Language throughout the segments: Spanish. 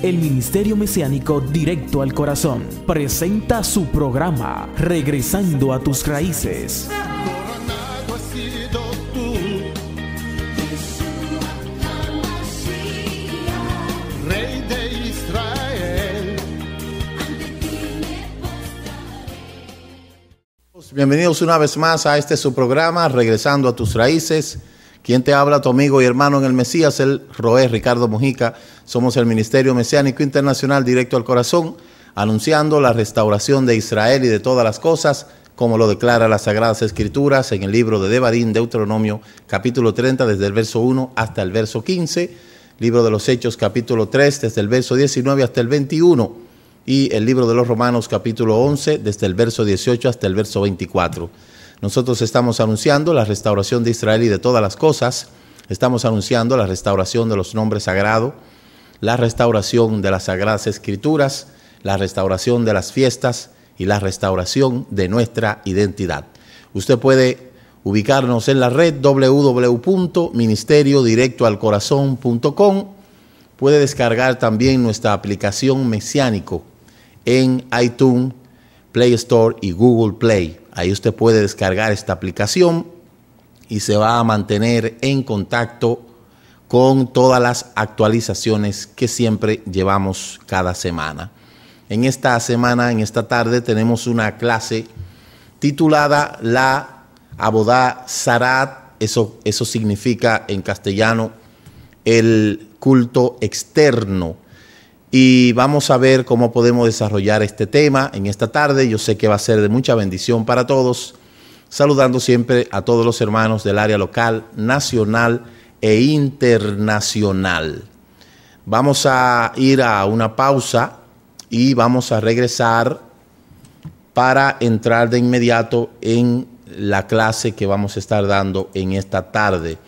El Ministerio Mesiánico Directo al Corazón presenta su programa Regresando a tus raíces. Bienvenidos una vez más a este su programa Regresando a tus raíces. Quien te habla, tu amigo y hermano en el Mesías, el Roé Ricardo Mujica somos el Ministerio Mesiánico Internacional Directo al Corazón, anunciando la restauración de Israel y de todas las cosas, como lo declara las Sagradas Escrituras en el libro de Devarim, Deuteronomio, capítulo 30, desde el verso 1 hasta el verso 15, libro de los Hechos, capítulo 3, desde el verso 19 hasta el 21, y el libro de los Romanos, capítulo 11, desde el verso 18 hasta el verso 24. Nosotros estamos anunciando la restauración de Israel y de todas las cosas, estamos anunciando la restauración de los nombres sagrados, la restauración de las Sagradas Escrituras, la restauración de las fiestas y la restauración de nuestra identidad. Usted puede ubicarnos en la red www.ministeriodirectoalcorazon.com. Puede descargar también nuestra aplicación Mesiánico en iTunes, Play Store y Google Play. Ahí usted puede descargar esta aplicación y se va a mantener en contacto con todas las actualizaciones que siempre llevamos cada semana. En esta semana, en esta tarde, tenemos una clase titulada La Abodá Sarat, eso, eso significa en castellano el culto externo. Y vamos a ver cómo podemos desarrollar este tema en esta tarde. Yo sé que va a ser de mucha bendición para todos. Saludando siempre a todos los hermanos del área local, nacional e internacional. Vamos a ir a una pausa y vamos a regresar para entrar de inmediato en la clase que vamos a estar dando en esta tarde.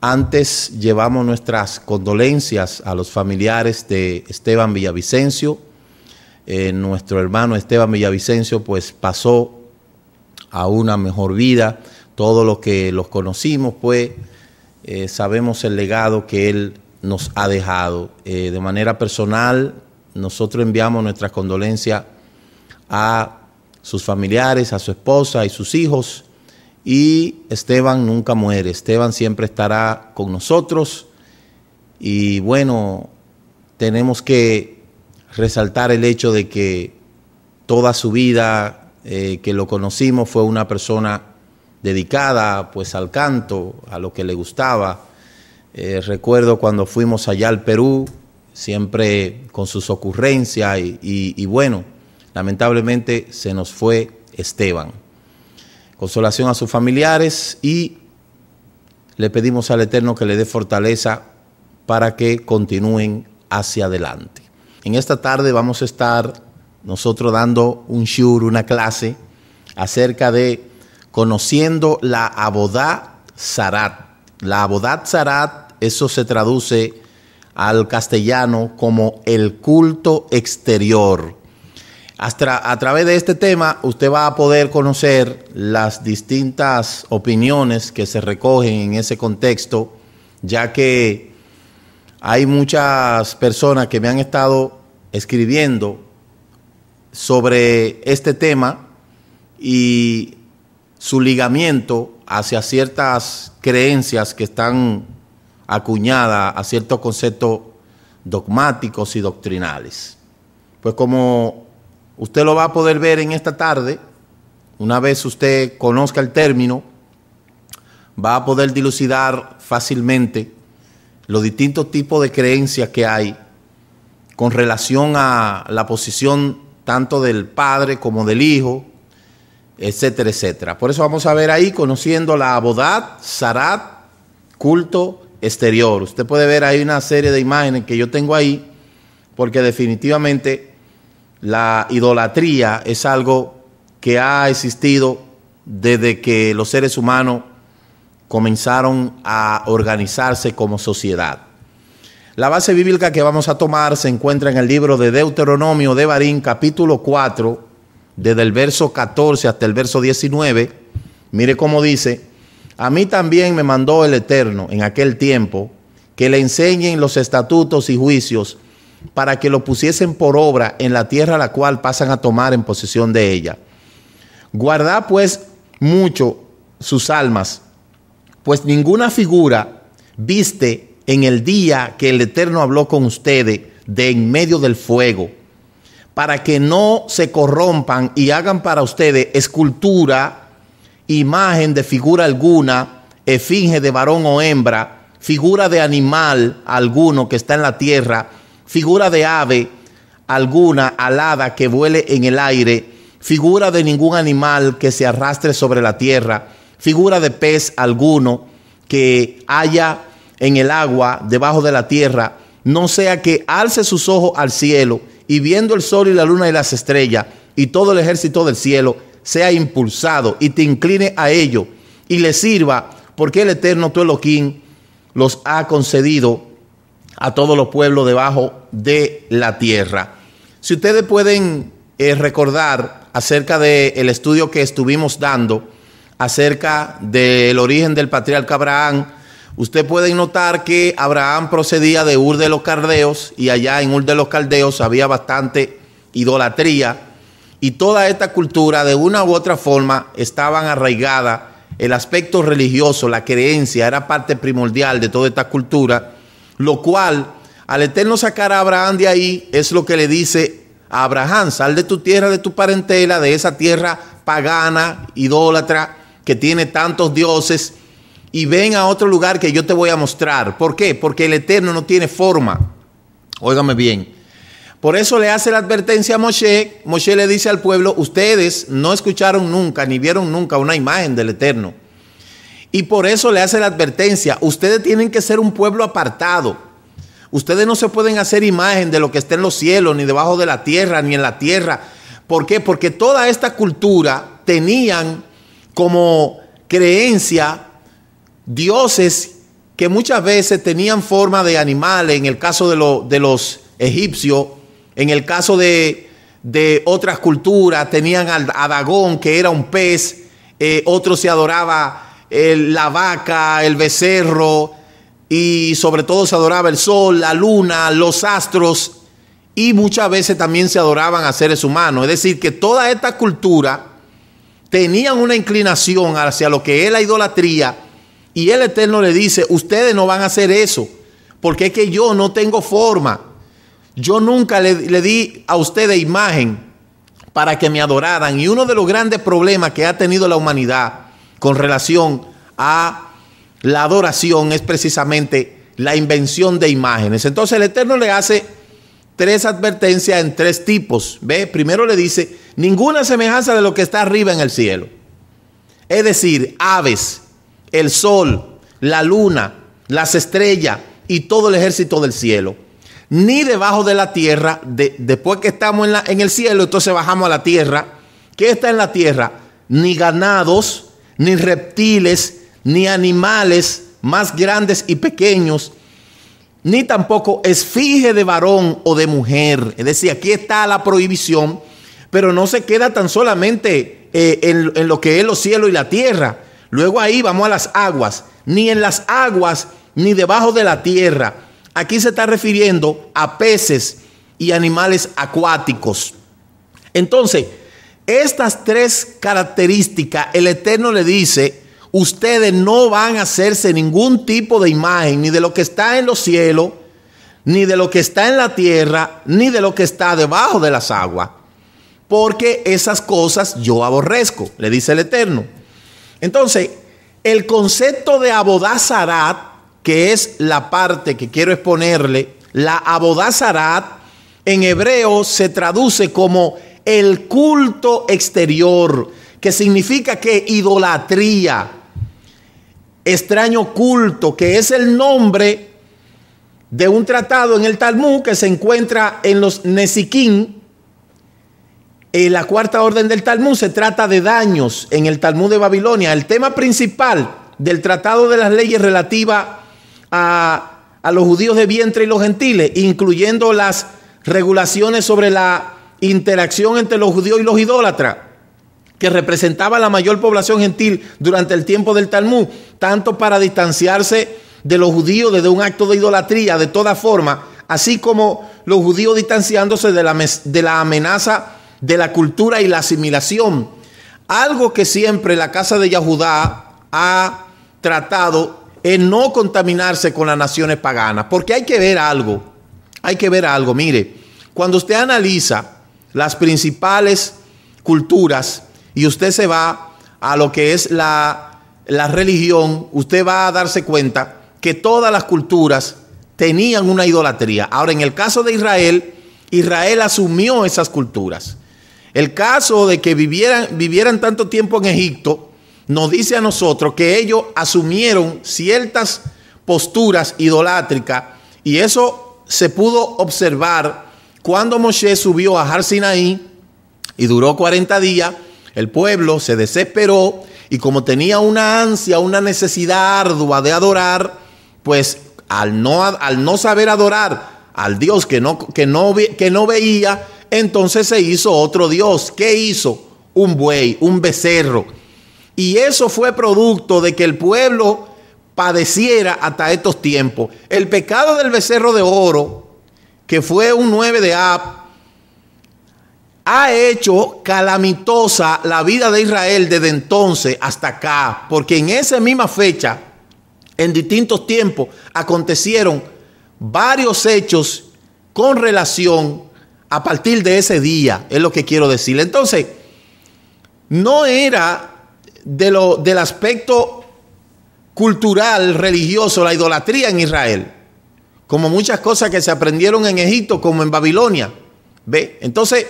Antes llevamos nuestras condolencias a los familiares de Esteban Villavicencio. Eh, nuestro hermano Esteban Villavicencio pues pasó a una mejor vida. Todos los que los conocimos pues eh, sabemos el legado que él nos ha dejado. Eh, de manera personal, nosotros enviamos nuestra condolencia a sus familiares, a su esposa y sus hijos. Y Esteban nunca muere, Esteban siempre estará con nosotros. Y bueno, tenemos que resaltar el hecho de que toda su vida eh, que lo conocimos fue una persona dedicada pues al canto, a lo que le gustaba. Eh, recuerdo cuando fuimos allá al Perú, siempre con sus ocurrencias y, y bueno, lamentablemente se nos fue Esteban. Consolación a sus familiares y le pedimos al Eterno que le dé fortaleza para que continúen hacia adelante. En esta tarde vamos a estar nosotros dando un shur, una clase acerca de conociendo la Abodat Sarat. La Abodá Sarat, eso se traduce al castellano como el culto exterior. a través de este tema usted va a poder conocer las distintas opiniones que se recogen en ese contexto, ya que hay muchas personas que me han estado escribiendo sobre este tema y su ligamiento hacia ciertas creencias que están acuñadas a ciertos conceptos dogmáticos y doctrinales. Pues como usted lo va a poder ver en esta tarde, una vez usted conozca el término, va a poder dilucidar fácilmente los distintos tipos de creencias que hay con relación a la posición tanto del Padre como del Hijo, etcétera, etcétera. Por eso vamos a ver ahí, conociendo la abodad, zarat, culto exterior. Usted puede ver ahí una serie de imágenes que yo tengo ahí, porque definitivamente la idolatría es algo que ha existido desde que los seres humanos comenzaron a organizarse como sociedad. La base bíblica que vamos a tomar se encuentra en el libro de Deuteronomio de Barín, capítulo 4, desde el verso 14 hasta el verso 19, mire cómo dice, a mí también me mandó el Eterno en aquel tiempo que le enseñen los estatutos y juicios para que lo pusiesen por obra en la tierra la cual pasan a tomar en posesión de ella. Guarda pues mucho sus almas, pues ninguna figura viste en el día que el Eterno habló con ustedes de en medio del fuego para que no se corrompan y hagan para ustedes escultura, imagen de figura alguna, efinge de varón o hembra, figura de animal alguno que está en la tierra, figura de ave alguna alada que vuele en el aire, figura de ningún animal que se arrastre sobre la tierra, figura de pez alguno que haya en el agua debajo de la tierra, no sea que alce sus ojos al cielo y viendo el sol y la luna y las estrellas y todo el ejército del cielo, sea impulsado y te incline a ello y le sirva, porque el Eterno Tueloquín los ha concedido a todos los pueblos debajo de la tierra. Si ustedes pueden eh, recordar acerca del el estudio que estuvimos dando acerca del origen del patriarca Abraham, Usted puede notar que Abraham procedía de Ur de los Cardeos y allá en Ur de los Caldeos había bastante idolatría y toda esta cultura de una u otra forma estaba arraigada. El aspecto religioso, la creencia era parte primordial de toda esta cultura, lo cual al Eterno sacar a Abraham de ahí es lo que le dice a Abraham, sal de tu tierra, de tu parentela, de esa tierra pagana, idólatra, que tiene tantos dioses y ven a otro lugar que yo te voy a mostrar. ¿Por qué? Porque el Eterno no tiene forma. Óigame bien. Por eso le hace la advertencia a Moshe. Moshe le dice al pueblo, ustedes no escucharon nunca ni vieron nunca una imagen del Eterno. Y por eso le hace la advertencia, ustedes tienen que ser un pueblo apartado. Ustedes no se pueden hacer imagen de lo que está en los cielos, ni debajo de la tierra, ni en la tierra. ¿Por qué? Porque toda esta cultura tenían como creencia dioses que muchas veces tenían forma de animales, en el caso de, los egipcios, en el caso de, otras culturas, tenían al, a Dagón, que era un pez, eh, otro se adoraba la vaca, el becerro, y sobre todo se adoraba el sol, la luna, los astros, y muchas veces también se adoraban a seres humanos. Es decir, que toda esta cultura tenían una inclinación hacia lo que es la idolatría, y el Eterno le dice, ustedes no van a hacer eso, porque es que yo no tengo forma. Yo nunca le, le di a ustedes imagen para que me adoraran. Y uno de los grandes problemas que ha tenido la humanidad con relación a la adoración es precisamente la invención de imágenes. Entonces el Eterno le hace tres advertencias en tres tipos. ¿Ve? Primero le dice, ninguna semejanza de lo que está arriba en el cielo. Es decir, aves, el sol, la luna, las estrellas y todo el ejército del cielo. Ni debajo de la tierra, después que estamos en, el cielo, entonces bajamos a la tierra. ¿Qué está en la tierra? Ni ganados, ni reptiles, ni animales más grandes y pequeños, ni tampoco esfinge de varón o de mujer. Es decir, aquí está la prohibición, pero no se queda tan solamente eh, en, en lo que es los cielos y la tierra, Luego ahí vamos a las aguas. Ni en las aguas ni debajo de la tierra. Aquí se está refiriendo a peces y animales acuáticos. Entonces, estas tres características, el Eterno le dice, ustedes no van a hacerse ningún tipo de imagen, ni de lo que está en los cielos, ni de lo que está en la tierra, ni de lo que está debajo de las aguas. Porque esas cosas yo aborrezco, le dice el Eterno. Entonces, el concepto de abodazarat, que es la parte que quiero exponerle, la abodazarat en hebreo se traduce como el culto exterior, que significa que idolatría, extraño culto, que es el nombre de un tratado en el Talmud que se encuentra en los Nesiquín, eh, la cuarta orden del Talmud se trata de daños en el Talmud de Babilonia. El tema principal del Tratado de las Leyes relativa a, los judíos de vientre y los gentiles, incluyendo las regulaciones sobre la interacción entre los judíos y los idólatras, que representaba la mayor población gentil durante el tiempo del Talmud, tanto para distanciarse de los judíos desde un acto de idolatría de toda forma, así como los judíos distanciándose de la, de la amenaza de la cultura y la asimilación. Algo que siempre la casa de Yahudá ha tratado En no contaminarse con las naciones paganas, porque hay que ver algo, hay que ver algo, mire, cuando usted analiza las principales culturas y usted se va a lo que es la, la religión, usted va a darse cuenta que todas las culturas tenían una idolatría. Ahora, en el caso de Israel, Israel asumió esas culturas. El caso de que vivieran, vivieran tanto tiempo en Egipto nos dice a nosotros que ellos asumieron ciertas posturas idolátricas y eso se pudo observar cuando Moshe subió a Har Sinaí y duró 40 días. El pueblo se desesperó y como tenía una ansia, una necesidad ardua de adorar, pues al no, al no saber adorar al Dios que no, que no, que no veía, entonces se hizo otro Dios. ¿Qué hizo? Un buey, un becerro. Y eso fue producto de que el pueblo padeciera hasta estos tiempos. El pecado del becerro de oro, que fue un 9 de Ab, ha hecho calamitosa la vida de Israel desde entonces hasta acá, porque en esa misma fecha, en distintos tiempos, acontecieron varios hechos con relación a partir de ese día, es lo que quiero decir. Entonces, no era de lo, del aspecto cultural, religioso, la idolatría en Israel, como muchas cosas que se aprendieron en Egipto, como en Babilonia. ¿Ve? Entonces,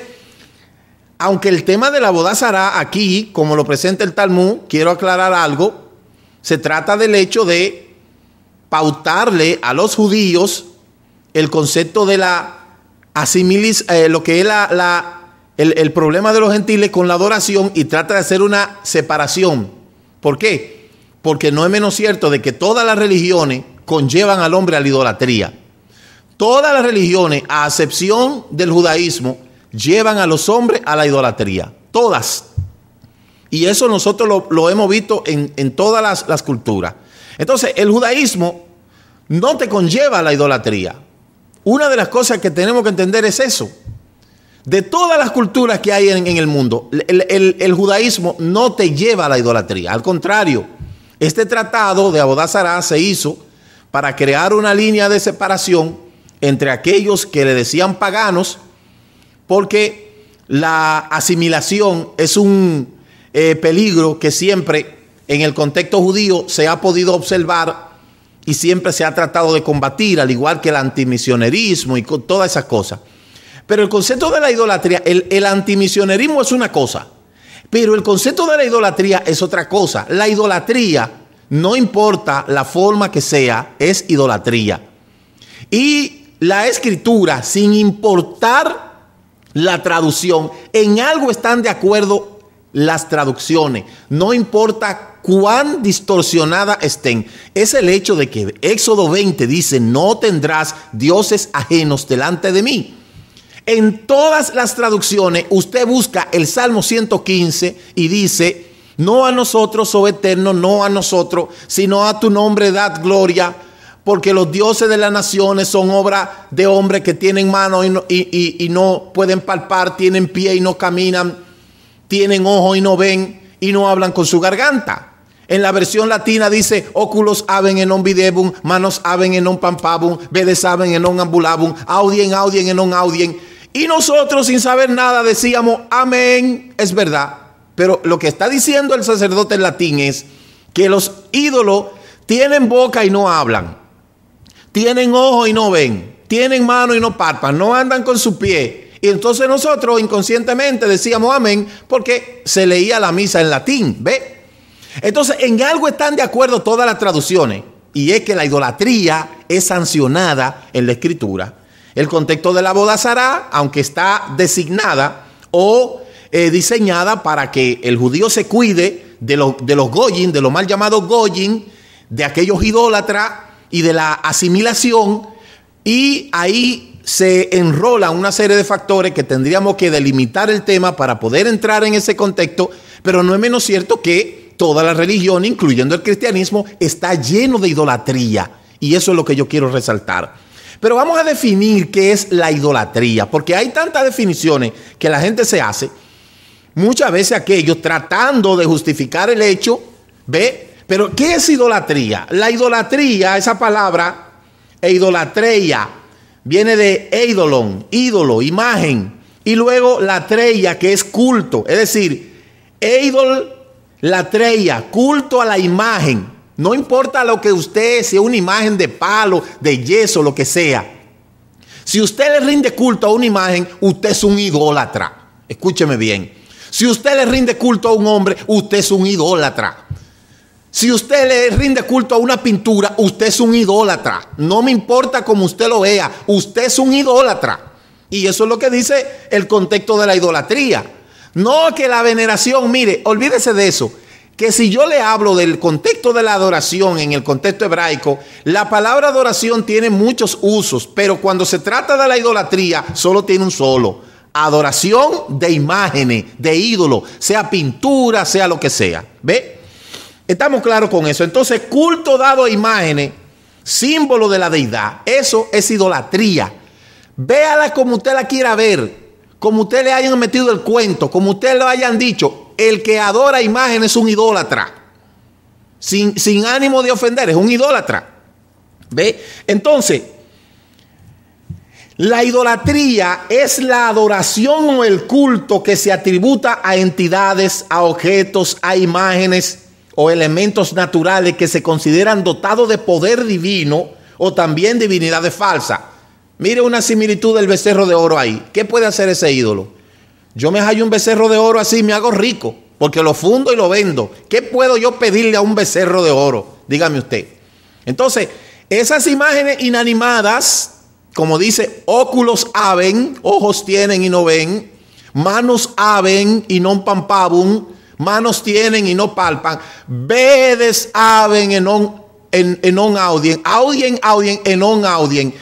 aunque el tema de la boda Sará aquí, como lo presenta el Talmud, quiero aclarar algo, se trata del hecho de pautarle a los judíos el concepto de la asimilis eh, lo que es la, el, problema de los gentiles con la adoración y trata de hacer una separación. ¿Por qué? Porque no es menos cierto de que todas las religiones conllevan al hombre a la idolatría. Todas las religiones, a excepción del judaísmo, llevan a los hombres a la idolatría. Todas. Y eso nosotros lo, hemos visto en, todas las, las, culturas. Entonces, el judaísmo no te conlleva a la idolatría. Una de las cosas que tenemos que entender es eso. De todas las culturas que hay en, el mundo, el, judaísmo no te lleva a la idolatría. Al contrario, este tratado de Abodazará se hizo para crear una línea de separación entre aquellos que le decían paganos, porque la asimilación es un eh, peligro que siempre en el contexto judío se ha podido observar y siempre se ha tratado de combatir, al igual que el antimisionerismo y toda esa cosa Pero el concepto de la idolatría, el, el antimisionerismo es una cosa, pero el concepto de la idolatría es otra cosa. La idolatría, no importa la forma que sea, es idolatría. Y la escritura, sin importar la traducción, en algo están de acuerdo las traducciones, no importa cuán distorsionada estén, es el hecho de que Éxodo 20 dice, no tendrás dioses ajenos delante de mí. En todas las traducciones usted busca el Salmo 115 y dice, no a nosotros, oh eterno, no a nosotros, sino a tu nombre dad gloria, porque los dioses de las naciones son obra de hombres que tienen mano y y no pueden palpar, tienen pie y no caminan tienen ojo y no ven y no hablan con su garganta. En la versión latina dice, óculos aben en non videbum, manos aben en non pampabum, vedes aben en non ambulabum, audien, audien en non audien. Y nosotros sin saber nada decíamos, amén, es verdad. Pero lo que está diciendo el sacerdote en latín es que los ídolos tienen boca y no hablan, tienen ojo y no ven, tienen mano y no palpan, no andan con su pie, y entonces nosotros inconscientemente decíamos amén porque se leía la misa en latín, ¿ve? Entonces, en algo están de acuerdo todas las traducciones, y es que la idolatría es sancionada en la escritura. El contexto de la boda Sará, aunque está designada o eh, diseñada para que el judío se cuide de, de los goyim, de los mal llamados goyim, de aquellos idólatras y de la asimilación, y ahí se enrola una serie de factores que tendríamos que delimitar el tema para poder entrar en ese contexto, pero no es menos cierto que toda la religión, incluyendo el cristianismo, está lleno de idolatría. Y eso es lo que yo quiero resaltar. Pero vamos a definir qué es la idolatría, porque hay tantas definiciones que la gente se hace, muchas veces aquellos tratando de justificar el hecho, ¿ve? Pero ¿qué es idolatría? La idolatría, esa palabra, e idolatría, viene de eidolon, ídolo, imagen, y luego la treya, que es culto, es decir, eidol, la treya, culto a la imagen. No importa lo que usted, sea una imagen de palo, de yeso, lo que sea. Si usted le rinde culto a una imagen, usted es un idólatra. Escúcheme bien. Si usted le rinde culto a un hombre, usted es un idólatra. Si usted le rinde culto a una pintura, usted es un idólatra. No me importa cómo usted lo vea, usted es un idólatra. Y eso es lo que dice el contexto de la idolatría. No que la veneración, mire, olvídese de eso. Que si yo le hablo del contexto de la adoración en el contexto hebraico, la palabra adoración tiene muchos usos, pero cuando se trata de la idolatría, solo tiene un solo. Adoración de imágenes, de ídolo, sea pintura, sea lo que sea. ¿Ve? Estamos claros con eso. Entonces, culto dado a imágenes, símbolo de la deidad, eso es idolatría. Véala como usted la quiera ver, como usted le hayan metido el cuento, como usted lo hayan dicho. El que adora imágenes es un idólatra. Sin, sin ánimo de ofender, es un idólatra. ¿Ve? Entonces, la idolatría es la adoración o el culto que se atributa a entidades, a objetos, a imágenes o elementos naturales que se consideran dotados de poder divino o también divinidades falsas. Mire una similitud del becerro de oro ahí. ¿Qué puede hacer ese ídolo? Yo me hallo un becerro de oro así y me hago rico, porque lo fundo y lo vendo. ¿Qué puedo yo pedirle a un becerro de oro? Dígame usted. Entonces, esas imágenes inanimadas, como dice, óculos aven ojos tienen y no ven, manos aven y no pampabum, manos tienen y no palpan, vedes aven en on, en, en audien, audien, audien, en on audien,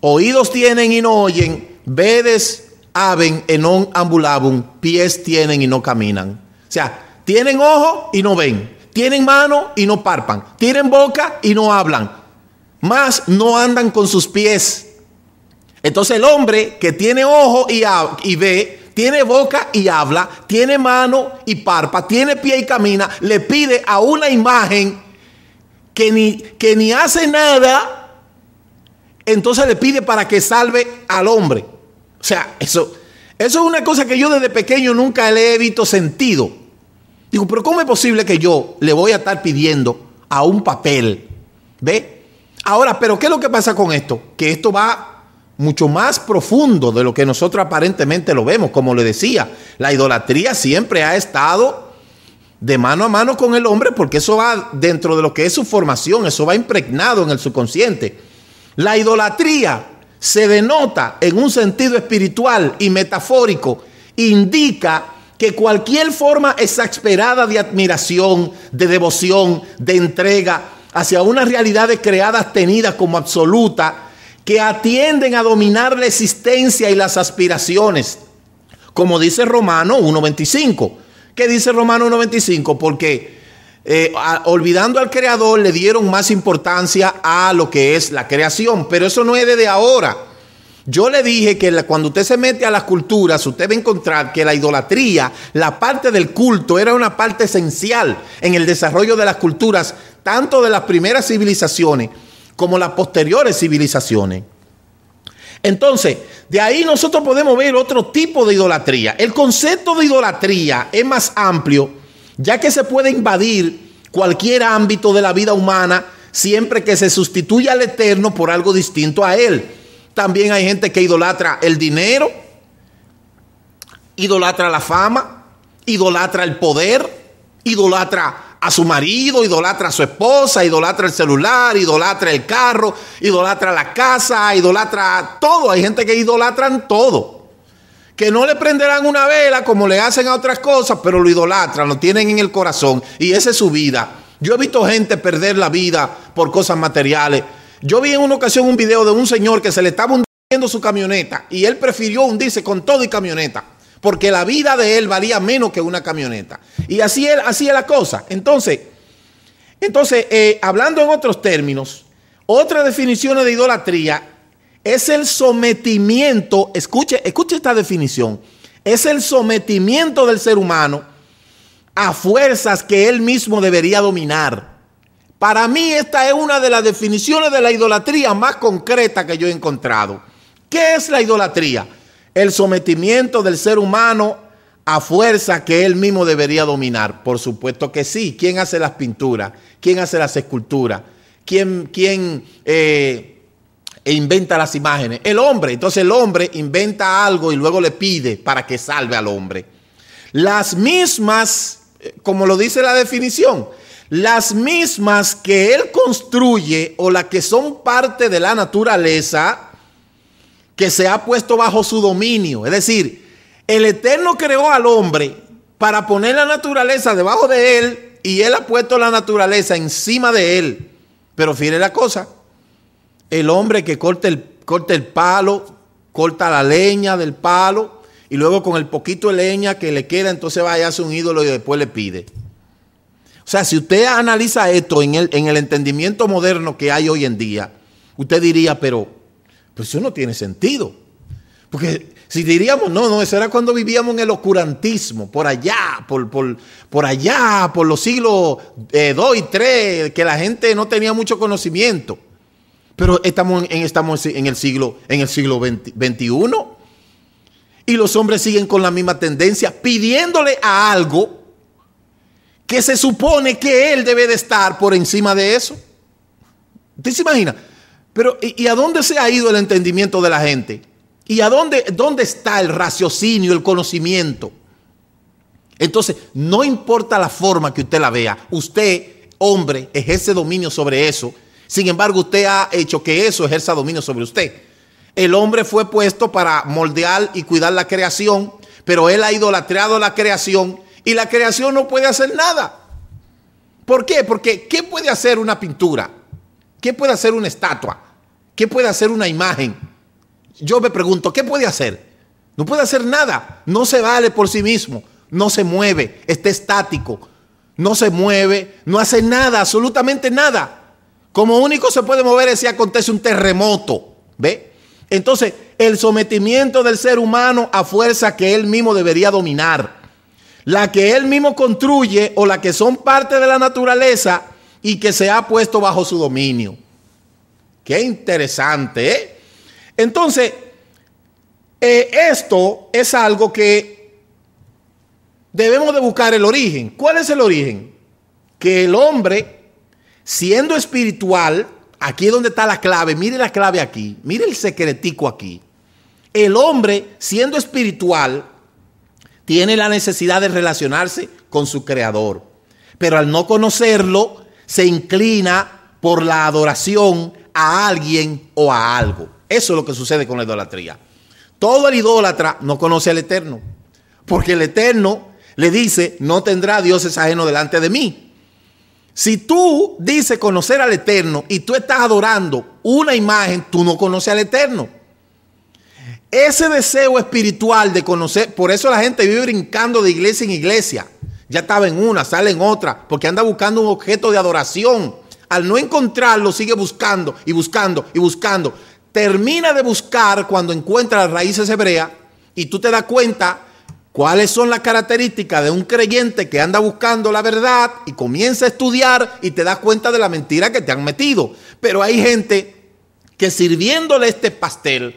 oídos tienen y no oyen, vedes aven en on ambulabum, pies tienen y no caminan. O sea, tienen ojo y no ven, tienen mano y no palpan, tienen boca y no hablan, más no andan con sus pies. Entonces el hombre que tiene ojo y, y ve, tiene boca y habla, tiene mano y parpa, tiene pie y camina, le pide a una imagen que ni, que ni hace nada, entonces le pide para que salve al hombre. O sea, eso, eso es una cosa que yo desde pequeño nunca le he visto sentido. Digo, pero ¿cómo es posible que yo le voy a estar pidiendo a un papel? ¿Ve? Ahora, pero ¿qué es lo que pasa con esto? Que esto va mucho más profundo de lo que nosotros aparentemente lo vemos. Como le decía, la idolatría siempre ha estado de mano a mano con el hombre porque eso va dentro de lo que es su formación, eso va impregnado en el subconsciente. La idolatría se denota en un sentido espiritual y metafórico, indica que cualquier forma exasperada de admiración, de devoción, de entrega hacia unas realidades creadas tenidas como absoluta, que atienden a dominar la existencia y las aspiraciones. Como dice Romano 1.25. ¿Qué dice Romano 1.25? Porque eh, olvidando al creador le dieron más importancia a lo que es la creación. Pero eso no es desde ahora. Yo le dije que cuando usted se mete a las culturas, usted va a encontrar que la idolatría, la parte del culto, era una parte esencial en el desarrollo de las culturas, tanto de las primeras civilizaciones como las posteriores civilizaciones. Entonces, de ahí nosotros podemos ver otro tipo de idolatría. El concepto de idolatría es más amplio, ya que se puede invadir cualquier ámbito de la vida humana siempre que se sustituya al eterno por algo distinto a él. También hay gente que idolatra el dinero, idolatra la fama, idolatra el poder, idolatra a su marido, idolatra a su esposa, idolatra el celular, idolatra el carro, idolatra la casa, idolatra todo. Hay gente que idolatran todo. Que no le prenderán una vela como le hacen a otras cosas, pero lo idolatran, lo tienen en el corazón y esa es su vida. Yo he visto gente perder la vida por cosas materiales. Yo vi en una ocasión un video de un señor que se le estaba hundiendo su camioneta y él prefirió hundirse con todo y camioneta porque la vida de él valía menos que una camioneta. Y así es, hacía la cosa. Entonces, entonces eh, hablando en otros términos, otra definición de idolatría es el sometimiento, escuche, escuche esta definición, es el sometimiento del ser humano a fuerzas que él mismo debería dominar. Para mí esta es una de las definiciones de la idolatría más concreta que yo he encontrado. ¿Qué es la idolatría? el sometimiento del ser humano a fuerza que él mismo debería dominar. Por supuesto que sí. ¿Quién hace las pinturas? ¿Quién hace las esculturas? ¿Quién, quién eh, inventa las imágenes? El hombre. Entonces el hombre inventa algo y luego le pide para que salve al hombre. Las mismas, eh, como lo dice la definición, las mismas que él construye o las que son parte de la naturaleza, que se ha puesto bajo su dominio. Es decir, el Eterno creó al hombre para poner la naturaleza debajo de él y él ha puesto la naturaleza encima de él. Pero fíjese la cosa, el hombre que corta el, el palo, corta la leña del palo y luego con el poquito de leña que le queda, entonces va a un ídolo y después le pide. O sea, si usted analiza esto en el, en el entendimiento moderno que hay hoy en día, usted diría, pero pues eso no tiene sentido. Porque si diríamos, no, no, eso era cuando vivíamos en el oscurantismo, por allá, por, por, allá, por los siglos 2 eh, y 3, que la gente no tenía mucho conocimiento. Pero estamos en, estamos en el siglo, en el siglo Y los hombres siguen con la misma tendencia, pidiéndole a algo que se supone que él debe de estar por encima de eso. ¿Usted se imagina? Pero ¿y, a dónde se ha ido el entendimiento de la gente? ¿Y a dónde, dónde está el raciocinio, el conocimiento? Entonces, no importa la forma que usted la vea, usted, hombre, ejerce dominio sobre eso. Sin embargo, usted ha hecho que eso ejerza dominio sobre usted. El hombre fue puesto para moldear y cuidar la creación, pero él ha idolatrado la creación y la creación no puede hacer nada. ¿Por qué? Porque ¿qué puede hacer una pintura? ¿Qué puede hacer una estatua? ¿Qué puede hacer una imagen? Yo me pregunto, ¿qué puede hacer? No puede hacer nada. No se vale por sí mismo. No se mueve. Está estático. No se mueve. No hace nada. Absolutamente nada. Como único se puede mover es si acontece un terremoto. ¿Ve? Entonces, el sometimiento del ser humano a fuerza que él mismo debería dominar. La que él mismo construye o la que son parte de la naturaleza y que se ha puesto bajo su dominio. Qué interesante, ¿eh? Entonces, eh, esto es algo que debemos de buscar el origen. ¿Cuál es el origen? Que el hombre, siendo espiritual, aquí es donde está la clave, mire la clave aquí, mire el secretico aquí. El hombre, siendo espiritual, tiene la necesidad de relacionarse con su creador. Pero al no conocerlo, se inclina por la adoración a alguien o a algo. Eso es lo que sucede con la idolatría. Todo el idólatra no conoce al Eterno, porque el Eterno le dice, no tendrá dioses ajenos delante de mí. Si tú dices conocer al Eterno y tú estás adorando una imagen, tú no conoces al Eterno. Ese deseo espiritual de conocer, por eso la gente vive brincando de iglesia en iglesia. Ya estaba en una, sale en otra, porque anda buscando un objeto de adoración. Al no encontrarlo, sigue buscando y buscando y buscando. Termina de buscar cuando encuentra las raíces hebreas y tú te das cuenta cuáles son las características de un creyente que anda buscando la verdad y comienza a estudiar y te das cuenta de la mentira que te han metido. Pero hay gente que sirviéndole este pastel,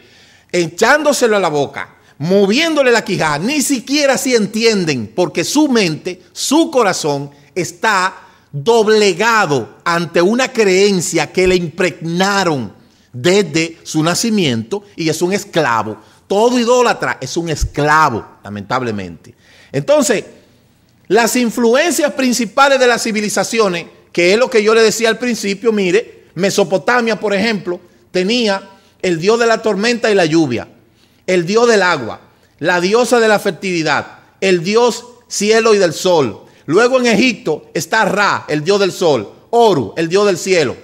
echándoselo a la boca, moviéndole la quijada, ni siquiera si entienden, porque su mente, su corazón está doblegado ante una creencia que le impregnaron desde su nacimiento y es un esclavo. Todo idólatra es un esclavo, lamentablemente. Entonces, las influencias principales de las civilizaciones, que es lo que yo le decía al principio, mire, Mesopotamia, por ejemplo, tenía el dios de la tormenta y la lluvia el dios del agua, la diosa de la fertilidad, el dios cielo y del sol. Luego en Egipto está Ra, el dios del sol, Oru, el dios del cielo,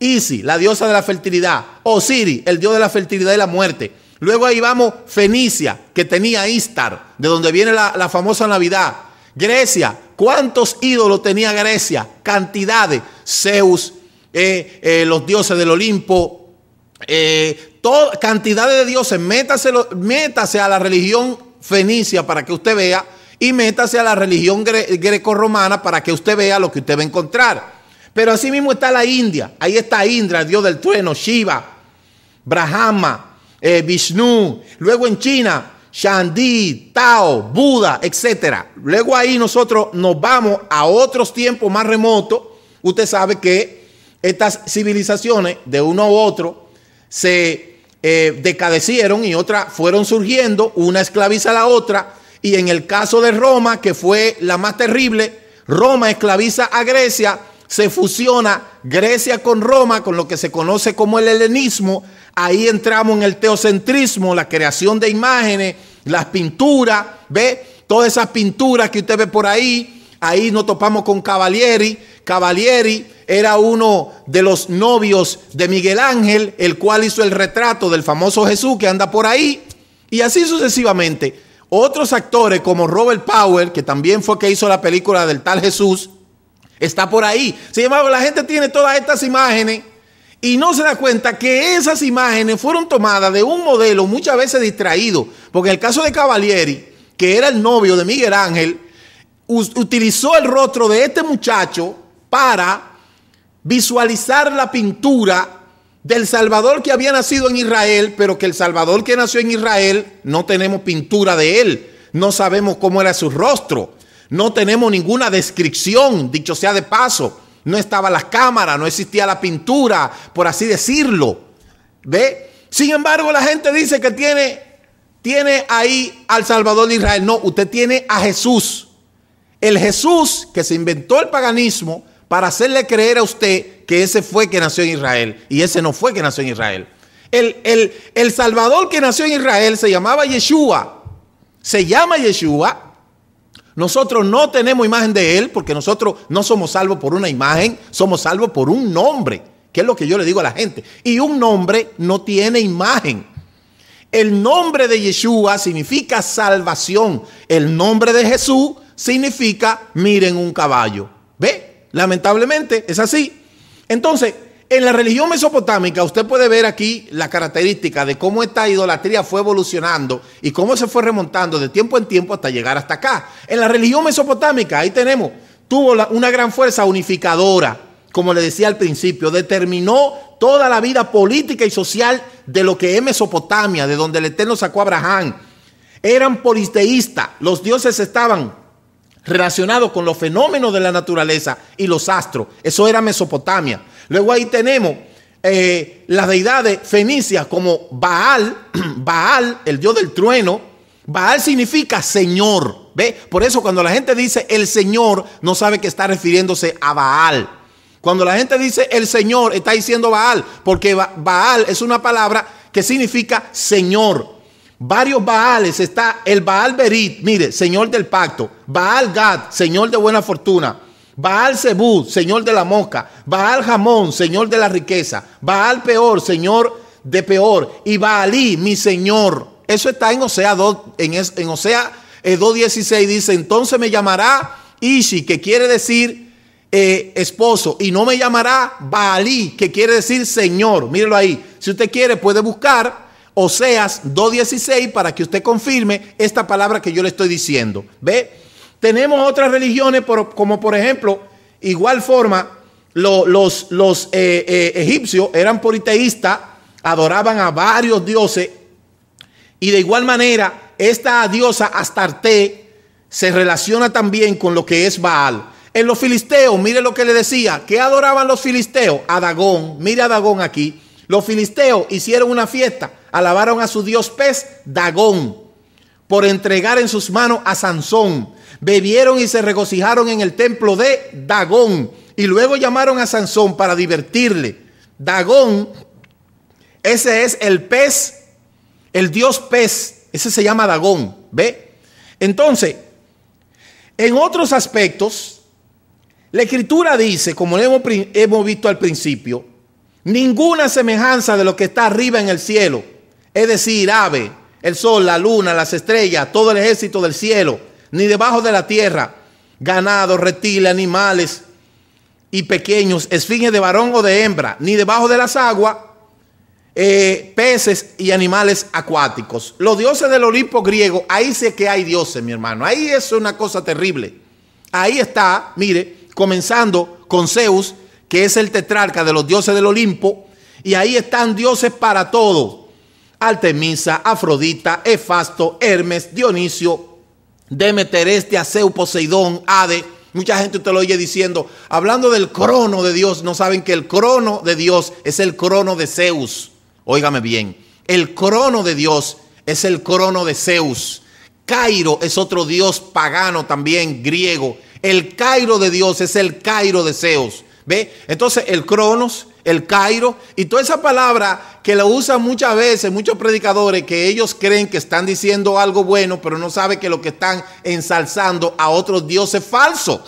Isi, la diosa de la fertilidad, Osiri, el dios de la fertilidad y la muerte. Luego ahí vamos Fenicia, que tenía Istar, de donde viene la, famosa Navidad. Grecia, ¿cuántos ídolos tenía Grecia? Cantidades. Zeus, eh, eh, los dioses del Olimpo, eh, toda cantidad de dioses, métase, métase a la religión fenicia para que usted vea y métase a la religión greco-romana para que usted vea lo que usted va a encontrar. Pero así mismo está la India, ahí está Indra, el dios del trueno, Shiva, Brahma, eh, Vishnu, luego en China, Shandi, Tao, Buda, etc. Luego ahí nosotros nos vamos a otros tiempos más remotos. Usted sabe que estas civilizaciones, de uno u otro, se eh, decadecieron y otras fueron surgiendo, una esclaviza a la otra, y en el caso de Roma, que fue la más terrible, Roma esclaviza a Grecia, se fusiona Grecia con Roma, con lo que se conoce como el helenismo, ahí entramos en el teocentrismo, la creación de imágenes, las pinturas, ¿ve? Todas esas pinturas que usted ve por ahí, Ahí nos topamos con Cavalieri. Cavalieri era uno de los novios de Miguel Ángel, el cual hizo el retrato del famoso Jesús que anda por ahí. Y así sucesivamente. Otros actores como Robert Powell, que también fue que hizo la película del tal Jesús, está por ahí. Sin embargo, la gente tiene todas estas imágenes y no se da cuenta que esas imágenes fueron tomadas de un modelo muchas veces distraído. Porque el caso de Cavalieri, que era el novio de Miguel Ángel, utilizó el rostro de este muchacho para visualizar la pintura del Salvador que había nacido en Israel, pero que el Salvador que nació en Israel no tenemos pintura de él, no sabemos cómo era su rostro, no tenemos ninguna descripción, dicho sea de paso, no estaba la cámara, no existía la pintura, por así decirlo. ¿Ve? Sin embargo, la gente dice que tiene tiene ahí al Salvador de Israel, no, usted tiene a Jesús. El Jesús que se inventó el paganismo para hacerle creer a usted que ese fue que nació en Israel y ese no fue que nació en Israel. El, el, el Salvador que nació en Israel se llamaba Yeshua. Se llama Yeshua. Nosotros no tenemos imagen de Él porque nosotros no somos salvos por una imagen, somos salvos por un nombre, que es lo que yo le digo a la gente. Y un nombre no tiene imagen. El nombre de Yeshua significa salvación. El nombre de Jesús significa miren un caballo. ¿Ve? Lamentablemente es así. Entonces, en la religión mesopotámica usted puede ver aquí la característica de cómo esta idolatría fue evolucionando y cómo se fue remontando de tiempo en tiempo hasta llegar hasta acá. En la religión mesopotámica, ahí tenemos, tuvo una gran fuerza unificadora, como le decía al principio, determinó toda la vida política y social de lo que es Mesopotamia, de donde el Eterno sacó a Abraham. Eran polisteístas, los dioses estaban relacionado con los fenómenos de la naturaleza y los astros. Eso era Mesopotamia. Luego ahí tenemos eh, las deidades fenicias como Baal, Baal, el dios del trueno. Baal significa Señor. ¿Ve? Por eso cuando la gente dice el Señor, no sabe que está refiriéndose a Baal. Cuando la gente dice el Señor, está diciendo Baal, porque Baal es una palabra que significa Señor varios Baales. Está el Baal Berit, mire, señor del pacto. Baal Gad, señor de buena fortuna. Baal Zebud, señor de la mosca. Baal Jamón, señor de la riqueza. Baal Peor, señor de peor. Y Baalí, mi señor. Eso está en Osea 2, en, Osea 2.16 eh, dice, entonces me llamará Ishi, que quiere decir eh, esposo, y no me llamará Baalí, que quiere decir señor. Mírelo ahí. Si usted quiere, puede buscar Oseas 2.16 para que usted confirme esta palabra que yo le estoy diciendo. ¿Ve? Tenemos otras religiones como por ejemplo, igual forma, los, los eh, eh, egipcios eran politeístas, adoraban a varios dioses y de igual manera esta diosa Astarte se relaciona también con lo que es Baal. En los filisteos, mire lo que le decía, que adoraban los filisteos? A Dagón, mire Adagón Dagón aquí. Los filisteos hicieron una fiesta Alabaron a su dios pez, Dagón, por entregar en sus manos a Sansón. Bebieron y se regocijaron en el templo de Dagón. Y luego llamaron a Sansón para divertirle. Dagón, ese es el pez, el dios pez. Ese se llama Dagón. ¿Ve? Entonces, en otros aspectos, la escritura dice, como le hemos, visto al principio, ninguna semejanza de lo que está arriba en el cielo, es decir, ave, el sol, la luna, las estrellas, todo el ejército del cielo, ni debajo de la tierra, ganado, reptil, animales y pequeños, esfinge de varón o de hembra, ni debajo de las aguas, eh, peces y animales acuáticos. Los dioses del Olimpo griego, ahí sé que hay dioses, mi hermano, ahí es una cosa terrible. Ahí está, mire, comenzando con Zeus, que es el tetrarca de los dioses del Olimpo, y ahí están dioses para todos. Altemisa, Afrodita, Hefasto, Hermes, Dionisio, Demeter, este Aseu, Poseidón, Ade. Mucha gente te lo oye diciendo, hablando del crono de Dios, no saben que el crono de Dios es el crono de Zeus. Óigame bien, el crono de Dios es el crono de Zeus. Cairo es otro dios pagano también, griego. El Cairo de Dios es el Cairo de Zeus. ¿Ve? Entonces el Cronos, el Cairo, y toda esa palabra que la usan muchas veces muchos predicadores que ellos creen que están diciendo algo bueno, pero no saben que lo que están ensalzando a otros dioses falso.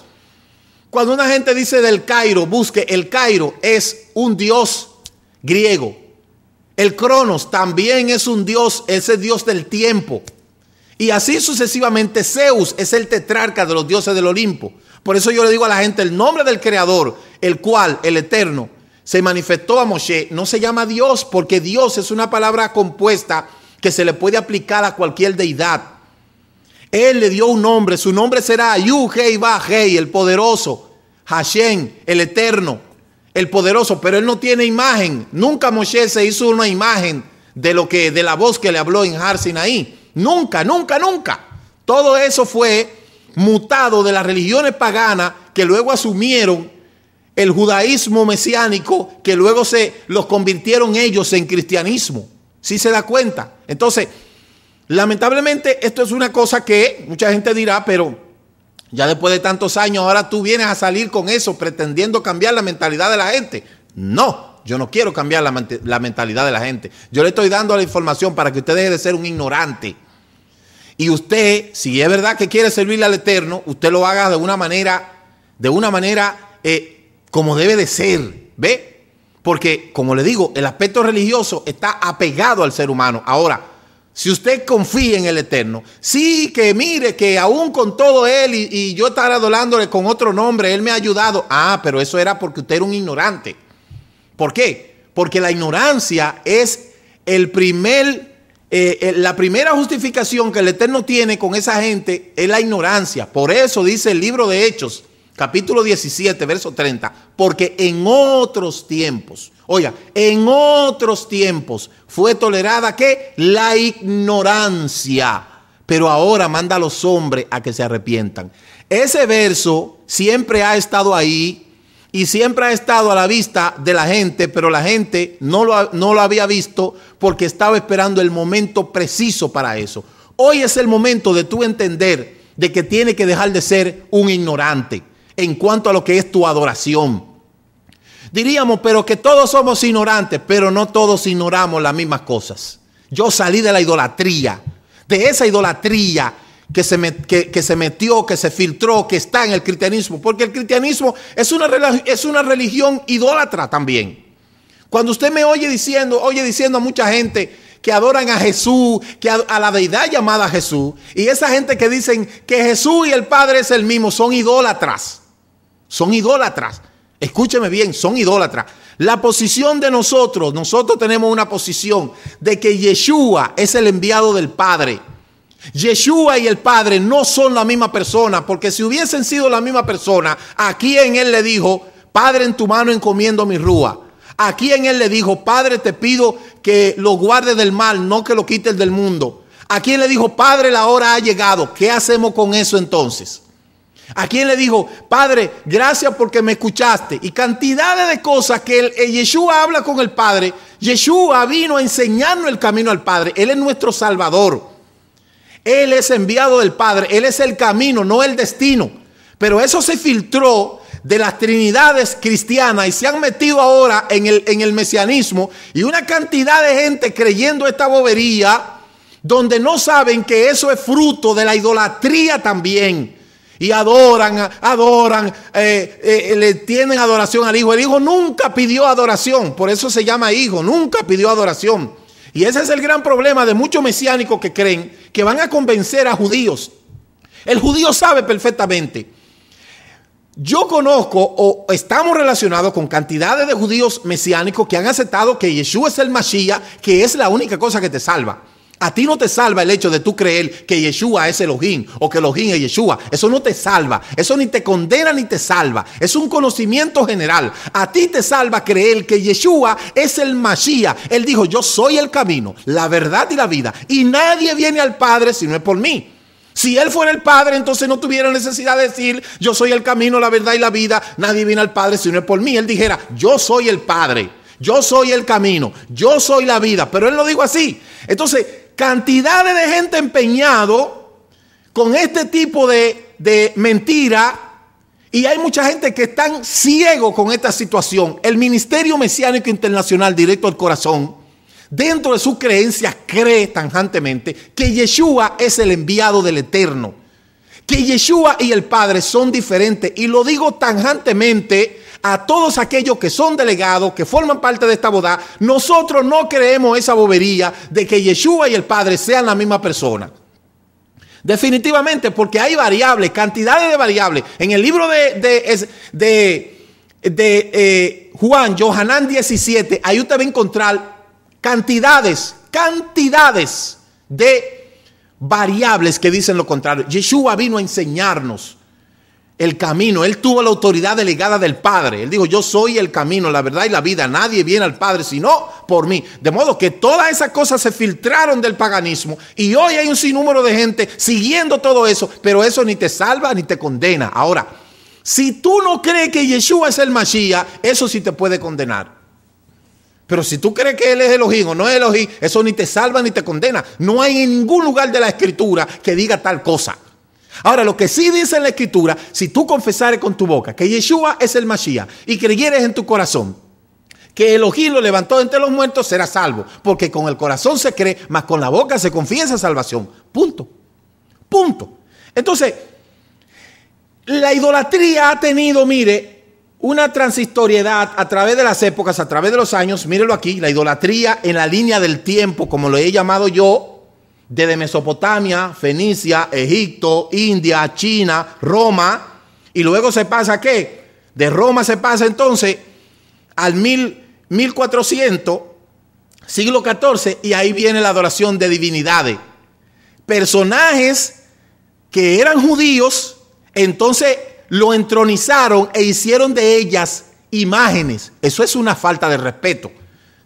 Cuando una gente dice del Cairo, busque, el Cairo es un dios griego. El Cronos también es un dios, ese dios del tiempo. Y así sucesivamente Zeus es el tetrarca de los dioses del Olimpo. Por eso yo le digo a la gente el nombre del creador, el cual, el eterno, se manifestó a Moshe no se llama Dios porque Dios es una palabra compuesta que se le puede aplicar a cualquier deidad. Él le dio un nombre, su nombre será Yu Hei el poderoso, Hashem, el eterno, el poderoso, pero él no tiene imagen. Nunca Moshe se hizo una imagen de lo que de la voz que le habló en Harsin ahí. Nunca, nunca, nunca. Todo eso fue mutado de las religiones paganas que luego asumieron el judaísmo mesiánico que luego se los convirtieron ellos en cristianismo. Si ¿Sí se da cuenta. Entonces, lamentablemente esto es una cosa que mucha gente dirá, pero ya después de tantos años ahora tú vienes a salir con eso pretendiendo cambiar la mentalidad de la gente. No, yo no quiero cambiar la, mentalidad de la gente. Yo le estoy dando la información para que usted deje de ser un ignorante. Y usted, si es verdad que quiere servirle al Eterno, usted lo haga de una manera, de una manera eh, como debe de ser, ¿ve? Porque, como le digo, el aspecto religioso está apegado al ser humano. Ahora, si usted confía en el Eterno, sí que mire que aún con todo él y, yo estar adorándole con otro nombre, él me ha ayudado. Ah, pero eso era porque usted era un ignorante. ¿Por qué? Porque la ignorancia es el primer eh, eh, la primera justificación que el Eterno tiene con esa gente es la ignorancia. Por eso dice el libro de Hechos, capítulo 17, verso 30, porque en otros tiempos, oiga, en otros tiempos fue tolerada que la ignorancia, pero ahora manda a los hombres a que se arrepientan. Ese verso siempre ha estado ahí y siempre ha estado a la vista de la gente, pero la gente no lo, no lo había visto porque estaba esperando el momento preciso para eso. Hoy es el momento de tú entender de que tiene que dejar de ser un ignorante en cuanto a lo que es tu adoración. Diríamos, pero que todos somos ignorantes, pero no todos ignoramos las mismas cosas. Yo salí de la idolatría, de esa idolatría que se, que, se metió, que se filtró, que está en el cristianismo, porque el cristianismo es una, es una religión idólatra también. Cuando usted me oye diciendo, oye diciendo a mucha gente, que adoran a Jesús, que a, a, la deidad llamada Jesús, y esa gente que dicen que Jesús y el Padre es el mismo, son idólatras. Son idólatras. Escúcheme bien, son idólatras. La posición de nosotros, nosotros tenemos una posición de que Yeshua es el enviado del Padre. Yeshua y el Padre no son la misma persona, porque si hubiesen sido la misma persona, aquí en él le dijo, Padre, en tu mano encomiendo mi rúa. Aquí en él le dijo, Padre, te pido que lo guardes del mal, no que lo quites del mundo. A quien le dijo, Padre, la hora ha llegado. ¿Qué hacemos con eso entonces? ¿A quién le dijo, Padre, gracias porque me escuchaste? Y cantidades de cosas que eh, Yeshua habla con el Padre. Yeshua vino a enseñarnos el camino al Padre. Él es nuestro Salvador. Él es enviado del Padre. Él es el camino, no el destino. Pero eso se filtró de las trinidades cristianas y se han metido ahora en el, en el mesianismo y una cantidad de gente creyendo esta bobería donde no saben que eso es fruto de la idolatría también. Y adoran, adoran, eh, eh, le tienen adoración al Hijo. El Hijo nunca pidió adoración, por eso se llama Hijo, nunca pidió adoración. Y ese es el gran problema de muchos mesiánicos que creen que van a convencer a judíos. El judío sabe perfectamente. Yo conozco o estamos relacionados con cantidades de judíos mesiánicos que han aceptado que Yeshua es el Mashiach, que es la única cosa que te salva. A ti no te salva el hecho de tú creer que Yeshua es Elohim o que Elohim es Yeshua. Eso no te salva. Eso ni te condena ni te salva. Es un conocimiento general. A ti te salva creer que Yeshua es el Mashiach. Él dijo, yo soy el camino, la verdad y la vida. Y nadie viene al Padre si no es por mí. Si él fuera el Padre, entonces no tuviera necesidad de decir, yo soy el camino, la verdad y la vida. Nadie viene al Padre si no es por mí. Él dijera, yo soy el Padre, yo soy el camino, yo soy la vida. Pero él lo dijo así. Entonces cantidades de gente empeñado con este tipo de, de mentira y hay mucha gente que están ciego con esta situación. El Ministerio Mesiánico Internacional, directo al corazón, dentro de sus creencias cree tanjantemente que Yeshua es el enviado del Eterno. Que Yeshua y el Padre son diferentes. Y lo digo tanjantemente a todos aquellos que son delegados, que forman parte de esta boda, nosotros no creemos esa bobería de que Yeshua y el Padre sean la misma persona. Definitivamente, porque hay variables, cantidades de variables. En el libro de, de, eh, Juan, Johanán 17, ahí usted va a encontrar cantidades, cantidades de variables que dicen lo contrario. Yeshua vino a enseñarnos el camino. Él tuvo la autoridad delegada del Padre. Él dijo, yo soy el camino, la verdad y la vida. Nadie viene al Padre sino por mí. De modo que todas esas cosas se filtraron del paganismo. Y hoy hay un sinnúmero de gente siguiendo todo eso. Pero eso ni te salva ni te condena. Ahora, si tú no crees que Yeshua es el Mashiach, eso sí te puede condenar. Pero si tú crees que Él es Elohim o no es Elohim, eso ni te salva ni te condena. No hay en ningún lugar de la escritura que diga tal cosa. Ahora, lo que sí dice en la Escritura, si tú confesares con tu boca que Yeshua es el Mashiach y creyeres en tu corazón que el ojillo levantó entre los muertos, será salvo. Porque con el corazón se cree, mas con la boca se confiesa salvación. Punto. Punto. Entonces, la idolatría ha tenido, mire, una transitoriedad a través de las épocas, a través de los años. Mírelo aquí, la idolatría en la línea del tiempo, como lo he llamado yo desde Mesopotamia, Fenicia, Egipto, India, China, Roma, y luego se pasa qué? De Roma se pasa entonces al 1400, siglo XIV, y ahí viene la adoración de divinidades. Personajes que eran judíos, entonces lo entronizaron e hicieron de ellas imágenes. Eso es una falta de respeto.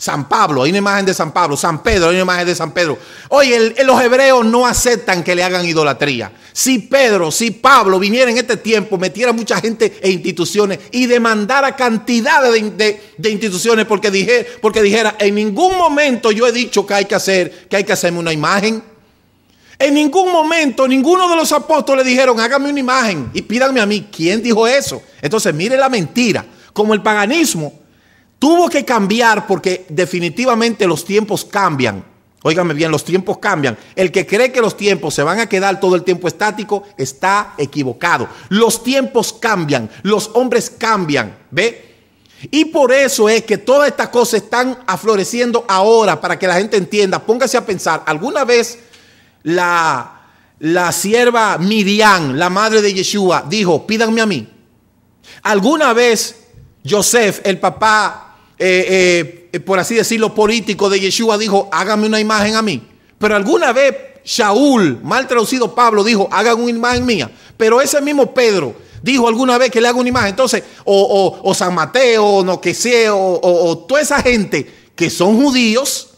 San Pablo, hay una imagen de San Pablo. San Pedro, hay una imagen de San Pedro. Oye, los hebreos no aceptan que le hagan idolatría. Si Pedro, si Pablo viniera en este tiempo, metiera mucha gente e instituciones y demandara cantidades de, instituciones porque, porque dijera, en ningún momento yo he dicho que hay que hacer, que hay que hacerme una imagen. En ningún momento ninguno de los apóstoles dijeron, hágame una imagen y pídanme a mí. ¿Quién dijo eso? Entonces, mire la mentira. Como el paganismo Tuvo que cambiar porque definitivamente los tiempos cambian. Óigame bien, los tiempos cambian. El que cree que los tiempos se van a quedar todo el tiempo estático está equivocado. Los tiempos cambian, los hombres cambian, ¿ve? Y por eso es que todas estas cosas están afloreciendo ahora para que la gente entienda. Póngase a pensar, alguna vez la, la sierva Miriam, la madre de Yeshua, dijo, pídanme a mí. Alguna vez Joseph, el papá eh, eh, por así decirlo, político de Yeshua dijo, hágame una imagen a mí. Pero alguna vez Shaul, mal traducido Pablo, dijo, hagan una imagen mía. Pero ese mismo Pedro dijo alguna vez que le haga una imagen. Entonces, o, San Mateo, o no o, toda esa gente que son judíos,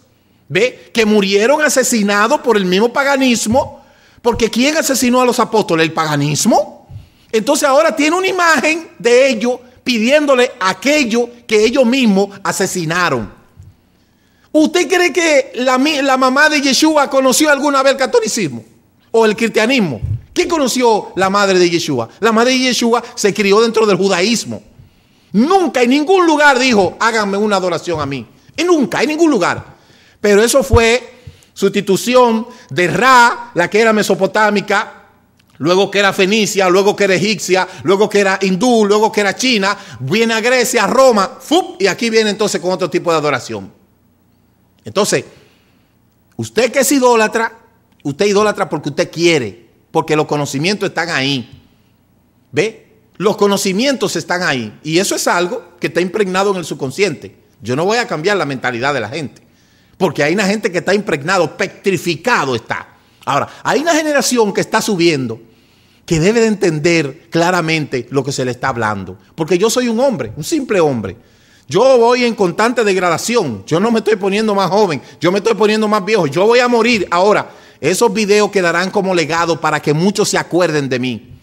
¿ve? Que murieron asesinados por el mismo paganismo. Porque ¿quién asesinó a los apóstoles? ¿El paganismo? Entonces ahora tiene una imagen de ellos pidiéndole aquello que ellos mismos asesinaron. ¿Usted cree que la, la mamá de Yeshua conoció alguna vez el catolicismo o el cristianismo? ¿Quién conoció la madre de Yeshua? La madre de Yeshua se crió dentro del judaísmo. Nunca en ningún lugar dijo, háganme una adoración a mí. Y nunca, en ningún lugar. Pero eso fue sustitución de Ra, la que era mesopotámica, luego que era fenicia, luego que era egipcia, luego que era hindú, luego que era china, viene a Grecia, a Roma, y aquí viene entonces con otro tipo de adoración. Entonces, usted que es idólatra, usted idólatra porque usted quiere, porque los conocimientos están ahí. ¿Ve? Los conocimientos están ahí. Y eso es algo que está impregnado en el subconsciente. Yo no voy a cambiar la mentalidad de la gente. Porque hay una gente que está impregnado, petrificado está. Ahora, hay una generación que está subiendo, que debe de entender claramente lo que se le está hablando. Porque yo soy un hombre, un simple hombre. Yo voy en constante degradación. Yo no me estoy poniendo más joven. Yo me estoy poniendo más viejo. Yo voy a morir. Ahora, esos videos quedarán como legado para que muchos se acuerden de mí.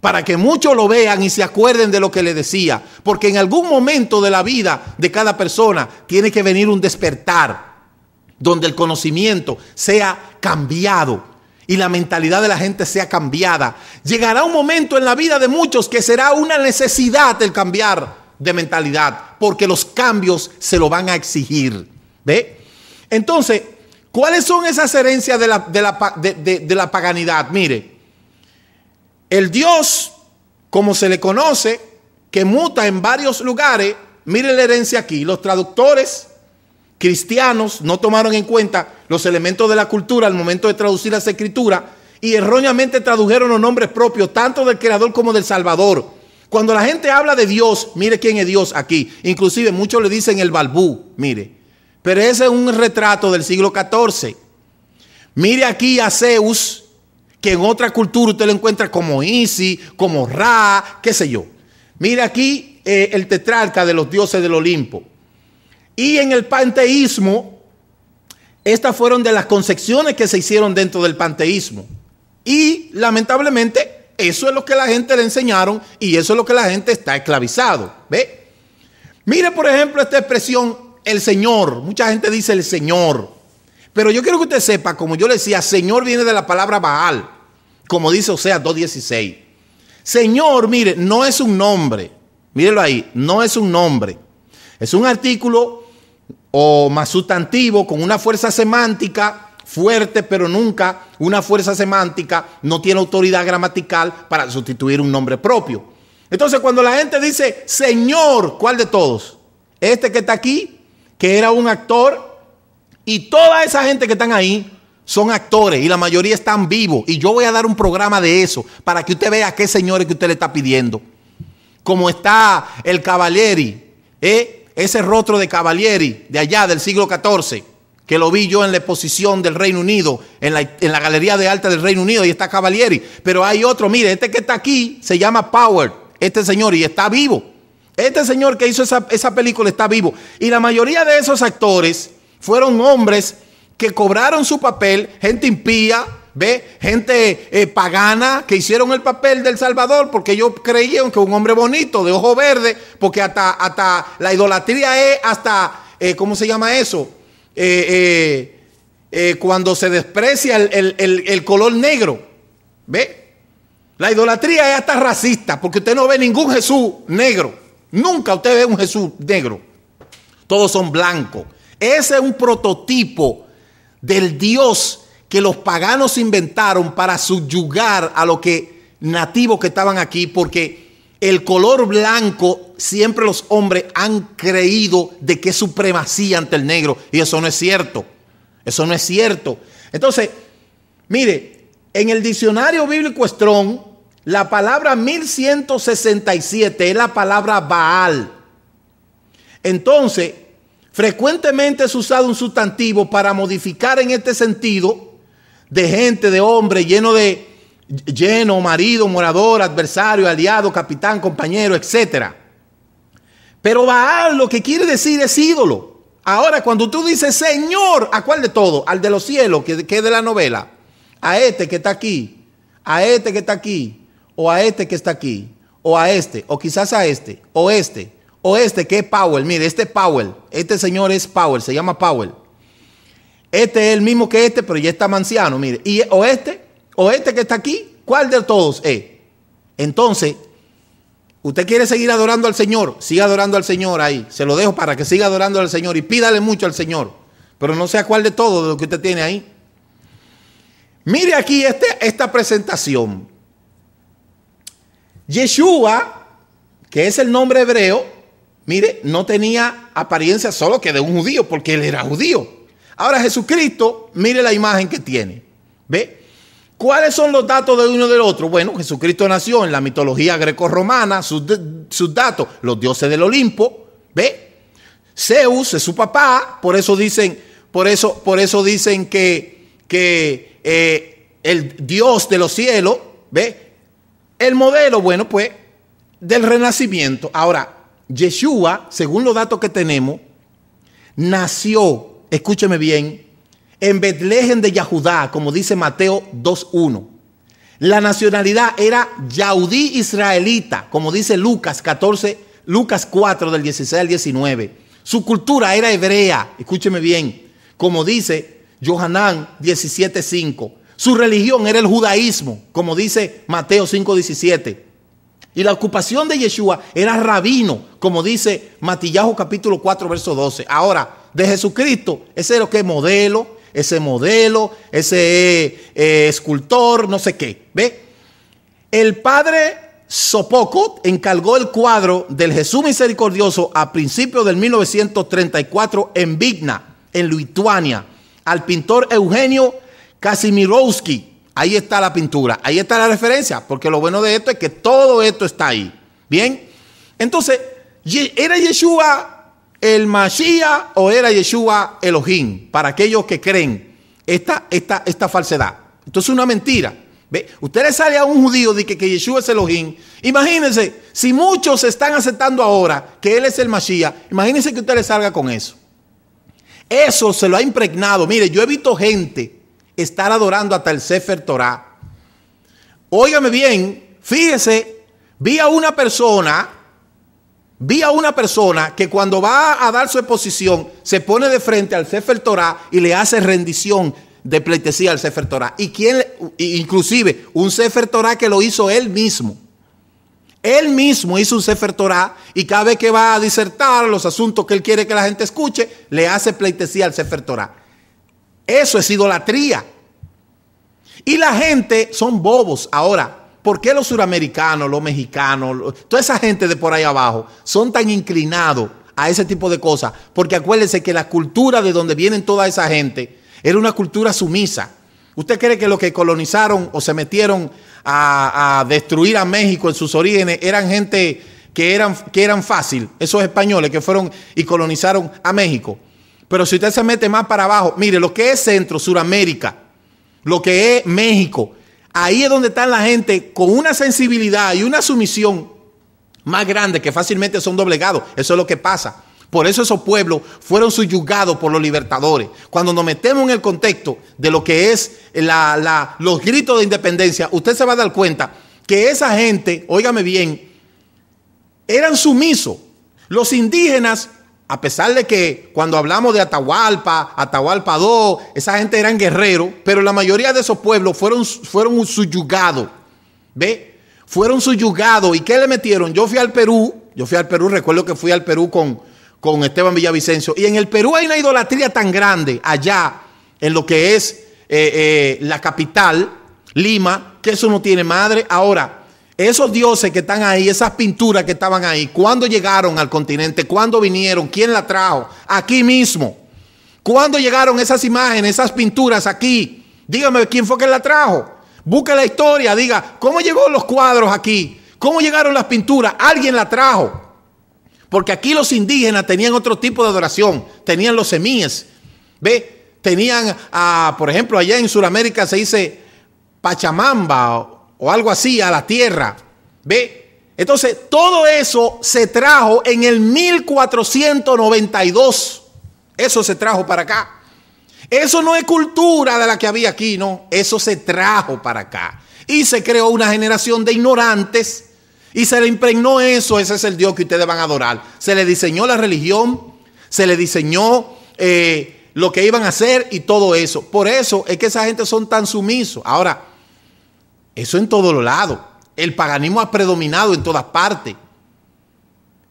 Para que muchos lo vean y se acuerden de lo que le decía. Porque en algún momento de la vida de cada persona tiene que venir un despertar donde el conocimiento sea cambiado y la mentalidad de la gente sea cambiada. Llegará un momento en la vida de muchos que será una necesidad el cambiar de mentalidad, porque los cambios se lo van a exigir. ¿Ve? Entonces, ¿cuáles son esas herencias de la, de, la paganidad? Mire, el Dios, como se le conoce, que muta en varios lugares, mire la herencia aquí, los traductores cristianos no tomaron en cuenta los elementos de la cultura al momento de traducir las escrituras y erróneamente tradujeron los nombres propios tanto del Creador como del Salvador. Cuando la gente habla de Dios, mire quién es Dios aquí. Inclusive muchos le dicen el balbú, mire. Pero ese es un retrato del siglo XIV. Mire aquí a Zeus, que en otra cultura usted lo encuentra como Isi, como Ra, qué sé yo. Mire aquí eh, el tetrarca de los dioses del Olimpo. Y en el panteísmo, estas fueron de las concepciones que se hicieron dentro del panteísmo. Y lamentablemente, eso es lo que la gente le enseñaron y eso es lo que la gente está esclavizado. ¿Ve? Mire, por ejemplo, esta expresión, el Señor. Mucha gente dice el Señor. Pero yo quiero que usted sepa, como yo le decía, Señor viene de la palabra Baal, como dice Oseas 2.16. Señor, mire, no es un nombre. Mírelo ahí, no es un nombre. Es un artículo o más sustantivo con una fuerza semántica fuerte, pero nunca una fuerza semántica no tiene autoridad gramatical para sustituir un nombre propio. Entonces, cuando la gente dice, Señor, ¿cuál de todos? Este que está aquí, que era un actor, y toda esa gente que están ahí son actores y la mayoría están vivos. Y yo voy a dar un programa de eso para que usted vea qué señores que usted le está pidiendo. Como está el Cavalieri, ¿eh? ese rostro de Cavalieri de allá del siglo XIV, que lo vi yo en la exposición del Reino Unido, en la, Galería de Arte del Reino Unido, y está Cavalieri. Pero hay otro, mire, este que está aquí se llama Power, este señor, y está vivo. Este señor que hizo esa película está vivo. Y la mayoría de esos actores fueron hombres que cobraron su papel, gente impía, ¿Ve? Gente eh, pagana que hicieron el papel del Salvador porque ellos creían que un hombre bonito, de ojo verde, porque hasta, hasta la idolatría es hasta, eh, ¿cómo se llama eso? Eh, cuando se desprecia el, el color negro. ¿Ve? La idolatría es hasta racista porque usted no ve ningún Jesús negro. Nunca usted ve un Jesús negro. Todos son blancos. Ese es un prototipo del Dios que los paganos inventaron para subyugar a los que nativos que estaban aquí, porque el color blanco siempre los hombres han creído de que es supremacía ante el negro y eso no es cierto. Eso no es cierto. Entonces, mire, en el diccionario bíblico Strong, la palabra 1167 es la palabra Baal. Entonces, frecuentemente es usado un sustantivo para modificar en este sentido de gente, de hombre, lleno de lleno, marido, morador, adversario, aliado, capitán, compañero, etc. Pero Baal lo que quiere decir es ídolo. Ahora, cuando tú dices Señor, ¿a cuál de todo? Al de los cielos, que, que es de la novela. A este que está aquí, a este que está aquí, o a este que está aquí, o a este, o quizás a este, o este, o este que es Powell. Mire, este es Powell. Este señor es Powell, se llama Powell. Este es el mismo que este, pero ya está manciano, mire. Y, o este, o este que está aquí, ¿cuál de todos es? Entonces, usted quiere seguir adorando al Señor, siga adorando al Señor ahí. Se lo dejo para que siga adorando al Señor y pídale mucho al Señor. Pero no sea cuál de todos de lo que usted tiene ahí. Mire aquí este, esta presentación. Yeshua, que es el nombre hebreo, mire, no tenía apariencia solo que de un judío, porque él era judío. Ahora Jesucristo, mire la imagen que tiene. ¿Ve? ¿Cuáles son los datos de uno del otro? Bueno, Jesucristo nació en la mitología grecorromana, sus, sus datos, los dioses del Olimpo, ¿ve? Zeus es su papá, por eso dicen, por eso, por eso dicen que, que eh, el dios de los cielos, ¿ve? El modelo, bueno, pues, del renacimiento. Ahora, Yeshua, según los datos que tenemos, nació escúcheme bien, en Betlehem de Yahudá, como dice Mateo 2.1. La nacionalidad era yaudí israelita, como dice Lucas 14, Lucas 4 del 16 al 19. Su cultura era hebrea, escúcheme bien, como dice Johanán 17.5. Su religión era el judaísmo, como dice Mateo 5.17. Y la ocupación de Yeshua era rabino, como dice Matillajo capítulo 4, verso 12. Ahora, de Jesucristo. Ese es lo que es modelo, ese modelo, ese eh, escultor, no sé qué. ¿Ve? El padre Sopoco encargó el cuadro del Jesús misericordioso a principios del 1934 en Vigna, en Lituania, al pintor Eugenio Kasimirowski. Ahí está la pintura, ahí está la referencia, porque lo bueno de esto es que todo esto está ahí. Bien, entonces era Yeshua el Mashiach o era Yeshua Elohim, para aquellos que creen esta, esta, esta falsedad. Entonces es una mentira. ¿Ve? Usted le sale a un judío de que, que Yeshua es Elohim. Imagínense, si muchos están aceptando ahora que él es el Mashiach, imagínense que usted le salga con eso. Eso se lo ha impregnado. Mire, yo he visto gente estar adorando hasta el Sefer Torah. Óigame bien, fíjese, vi a una persona Vi a una persona que cuando va a dar su exposición se pone de frente al Sefer Torah y le hace rendición de pleitesía al Sefer Torah. Y quien, inclusive, un Sefer Torah que lo hizo él mismo. Él mismo hizo un Sefer Torah y cada vez que va a disertar los asuntos que él quiere que la gente escuche, le hace pleitesía al Sefer Torah. Eso es idolatría. Y la gente son bobos ahora. ¿Por qué los suramericanos, los mexicanos, toda esa gente de por ahí abajo son tan inclinados a ese tipo de cosas? Porque acuérdense que la cultura de donde vienen toda esa gente era una cultura sumisa. ¿Usted cree que los que colonizaron o se metieron a, destruir a México en sus orígenes eran gente que eran, que eran fácil? Esos españoles que fueron y colonizaron a México. Pero si usted se mete más para abajo, mire, lo que es Centro, Suramérica, lo que es México, Ahí es donde está la gente con una sensibilidad y una sumisión más grande que fácilmente son doblegados. Eso es lo que pasa. Por eso esos pueblos fueron subyugados por los libertadores. Cuando nos metemos en el contexto de lo que es los gritos de independencia, usted se va a dar cuenta que esa gente, óigame bien, eran sumisos. Los indígenas a pesar de que cuando hablamos de Atahualpa, Atahualpa 2, esa gente eran guerreros, pero la mayoría de esos pueblos fueron, fueron subyugados. ¿Ve? Fueron subyugados. ¿Y qué le metieron? Yo fui al Perú, yo fui al Perú, recuerdo que fui al Perú con, con Esteban Villavicencio. Y en el Perú hay una idolatría tan grande allá, en lo que es eh, eh, la capital, Lima, que eso no tiene madre. Ahora, esos dioses que están ahí, esas pinturas que estaban ahí, ¿cuándo llegaron al continente? ¿Cuándo vinieron? ¿Quién la trajo? Aquí mismo. ¿Cuándo llegaron esas imágenes, esas pinturas aquí? Dígame quién fue que la trajo. Busca la historia, diga, ¿cómo llegaron los cuadros aquí? ¿Cómo llegaron las pinturas? Alguien la trajo. Porque aquí los indígenas tenían otro tipo de adoración, tenían los semíes. ¿Ve? Tenían, ah, por ejemplo, allá en Sudamérica se dice Pachamamba o algo así a la tierra. ¿Ve? Entonces, todo eso se trajo en el 1492. Eso se trajo para acá. Eso no es cultura de la que había aquí, no. Eso se trajo para acá. Y se creó una generación de ignorantes y se le impregnó eso. Ese es el Dios que ustedes van a adorar. Se le diseñó la religión, se le diseñó eh, lo que iban a hacer y todo eso. Por eso es que esa gente son tan sumisos. Ahora, eso en todos los lados. El paganismo ha predominado en todas partes.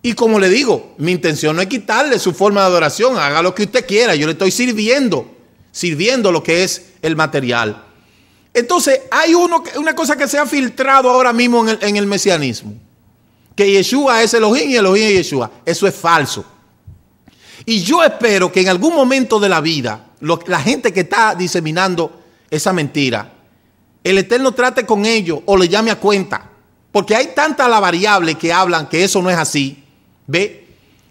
Y como le digo, mi intención no es quitarle su forma de adoración, haga lo que usted quiera, yo le estoy sirviendo, sirviendo lo que es el material. Entonces, hay uno, una cosa que se ha filtrado ahora mismo en el, mesianismo, que Yeshua es Elohim y Elohim es Yeshua. Eso es falso. Y yo espero que en algún momento de la vida, la gente que está diseminando esa mentira, el Eterno trate con ellos o le llame a cuenta. Porque hay tanta la variable que hablan que eso no es así, ¿ve?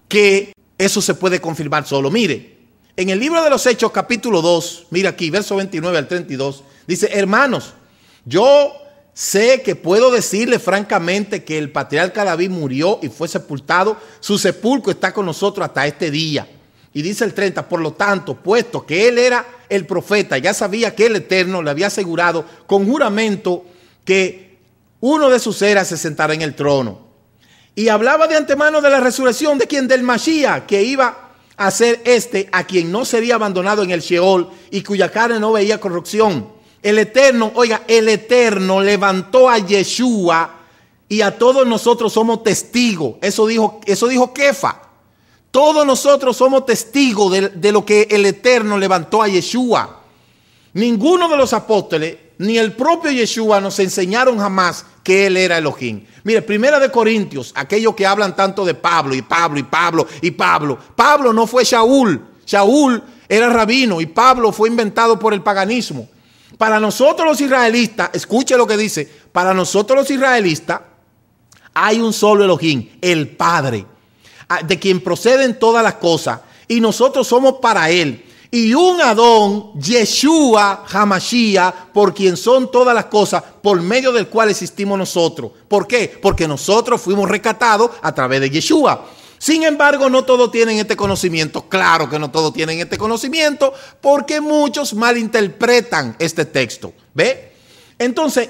Que eso se puede confirmar solo. Mire, en el libro de los Hechos capítulo 2, mira aquí, verso 29 al 32, dice, hermanos, yo sé que puedo decirle francamente que el patriarca David murió y fue sepultado, su sepulcro está con nosotros hasta este día. Y dice el 30, por lo tanto, puesto que él era el profeta, ya sabía que el Eterno le había asegurado con juramento que uno de sus eras se sentara en el trono. Y hablaba de antemano de la resurrección de quien del Mashiach, que iba a ser este a quien no sería abandonado en el Sheol y cuya carne no veía corrupción. El Eterno, oiga, el Eterno levantó a Yeshua y a todos nosotros somos testigos. Eso dijo, eso dijo Kefa. Todos nosotros somos testigos de, lo que el Eterno levantó a Yeshua. Ninguno de los apóstoles, ni el propio Yeshua, nos enseñaron jamás que él era Elohim. Mire, primera de Corintios, aquellos que hablan tanto de Pablo y Pablo y Pablo y Pablo. Pablo no fue Shaul. Shaul era rabino y Pablo fue inventado por el paganismo. Para nosotros los israelistas, escuche lo que dice, para nosotros los israelistas hay un solo Elohim, el Padre de quien proceden todas las cosas, y nosotros somos para él. Y un Adón, Yeshua Hamashia, por quien son todas las cosas, por medio del cual existimos nosotros. ¿Por qué? Porque nosotros fuimos rescatados a través de Yeshua. Sin embargo, no todos tienen este conocimiento. Claro que no todos tienen este conocimiento porque muchos malinterpretan este texto. ¿Ve? Entonces,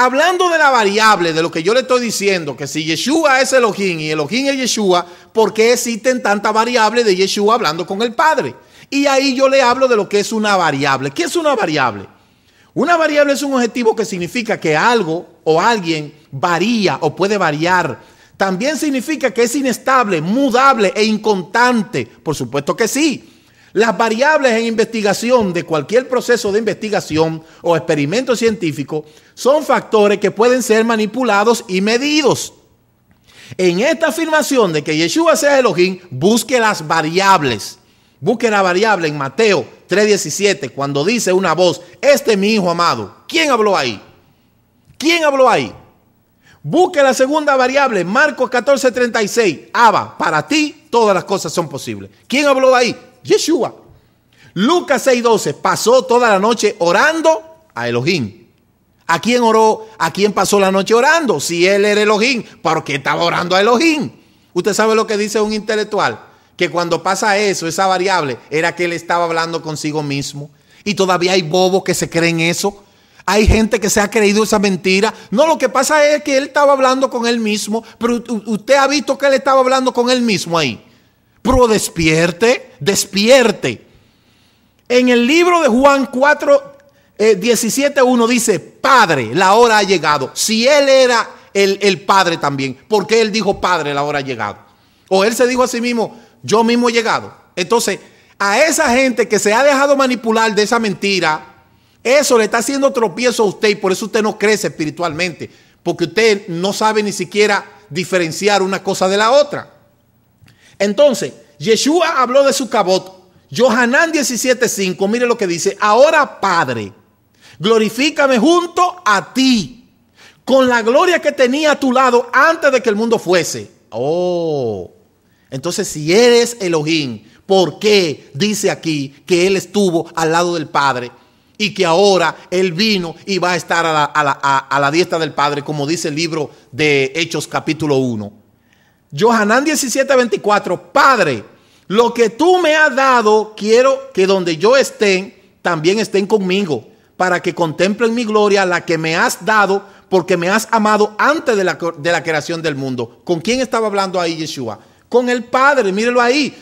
Hablando de la variable, de lo que yo le estoy diciendo, que si Yeshua es Elohim y Elohim es Yeshua, ¿por qué existen tanta variable de Yeshua hablando con el Padre? Y ahí yo le hablo de lo que es una variable. ¿Qué es una variable? Una variable es un objetivo que significa que algo o alguien varía o puede variar. También significa que es inestable, mudable e inconstante. Por supuesto que sí. Las variables en investigación de cualquier proceso de investigación o experimento científico son factores que pueden ser manipulados y medidos. En esta afirmación de que Yeshua sea Elohim, busque las variables. Busque la variable en Mateo 3:17, cuando dice una voz, este es mi hijo amado. ¿Quién habló ahí? ¿Quién habló ahí? Busque la segunda variable, Marcos 14:36, Abba, para ti todas las cosas son posibles. ¿Quién habló ahí? Yeshua. Lucas 6:12, pasó toda la noche orando a Elohim. ¿A quién oró? ¿A quién pasó la noche orando? Si él era Elohim, ¿por qué estaba orando a Elohim? Usted sabe lo que dice un intelectual, que cuando pasa eso, esa variable, era que él estaba hablando consigo mismo. Y todavía hay bobos que se creen eso. Hay gente que se ha creído esa mentira. No, lo que pasa es que él estaba hablando con él mismo, pero usted ha visto que él estaba hablando con él mismo ahí despierte, despierte. En el libro de Juan 4, 17, 1 dice, Padre, la hora ha llegado. Si él era el, el Padre también, porque él dijo, Padre, la hora ha llegado? O él se dijo a sí mismo, yo mismo he llegado. Entonces, a esa gente que se ha dejado manipular de esa mentira, eso le está haciendo tropiezo a usted y por eso usted no crece espiritualmente, porque usted no sabe ni siquiera diferenciar una cosa de la otra. Entonces, Yeshua habló de su cabot. Johanán 17:5, mire lo que dice. Ahora, Padre, glorifícame junto a ti con la gloria que tenía a tu lado antes de que el mundo fuese. Oh, entonces si eres Elohim, ¿por qué dice aquí que él estuvo al lado del Padre? y que ahora Él vino y va a estar a la, diestra del Padre, como dice el libro de Hechos capítulo 1. Johanán 17:24, Padre, lo que tú me has dado, quiero que donde yo esté, también estén conmigo, para que contemplen mi gloria, la que me has dado, porque me has amado antes de la, de la creación del mundo. ¿Con quién estaba hablando ahí Yeshua? Con el Padre, mírelo ahí.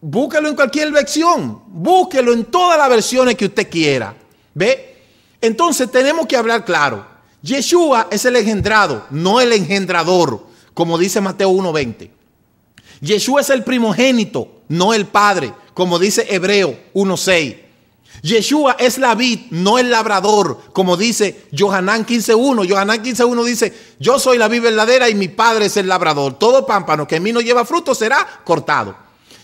Búsquelo en cualquier versión, búsquelo en todas las versiones que usted quiera. ¿Ve? Entonces tenemos que hablar claro. Yeshua es el engendrado, no el engendrador como dice Mateo 1.20. Yeshua es el primogénito, no el padre, como dice Hebreo 1.6. Yeshua es la vid, no el labrador, como dice Johanán 15.1. Johanán 15.1 dice, yo soy la vid verdadera y mi padre es el labrador. Todo pámpano que en mí no lleva fruto será cortado.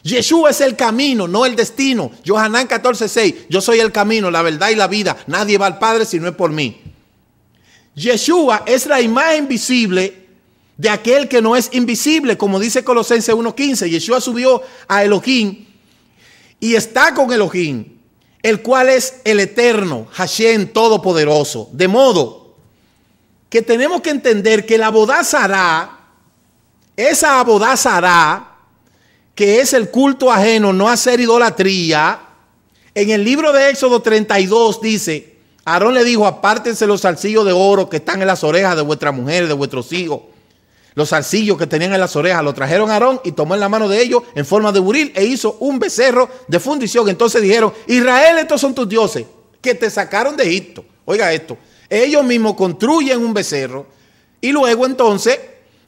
Yeshua es el camino, no el destino. Johanán 14.6, yo soy el camino, la verdad y la vida. Nadie va al Padre si no es por mí. Yeshua es la imagen visible de aquel que no es invisible, como dice Colosenses 1.15. Yeshua subió a Elohim y está con Elohim, el cual es el eterno, Hashem todopoderoso. De modo que tenemos que entender que la bodazará, esa abodazará, que es el culto ajeno, no hacer idolatría, en el libro de Éxodo 32 dice, Aarón le dijo, apártense los salcillos de oro que están en las orejas de vuestra mujer, de vuestros hijos los zarcillos que tenían en las orejas, lo trajeron a Aarón y tomó en la mano de ellos en forma de buril e hizo un becerro de fundición. Entonces dijeron, Israel, estos son tus dioses que te sacaron de Egipto. Oiga esto, ellos mismos construyen un becerro y luego entonces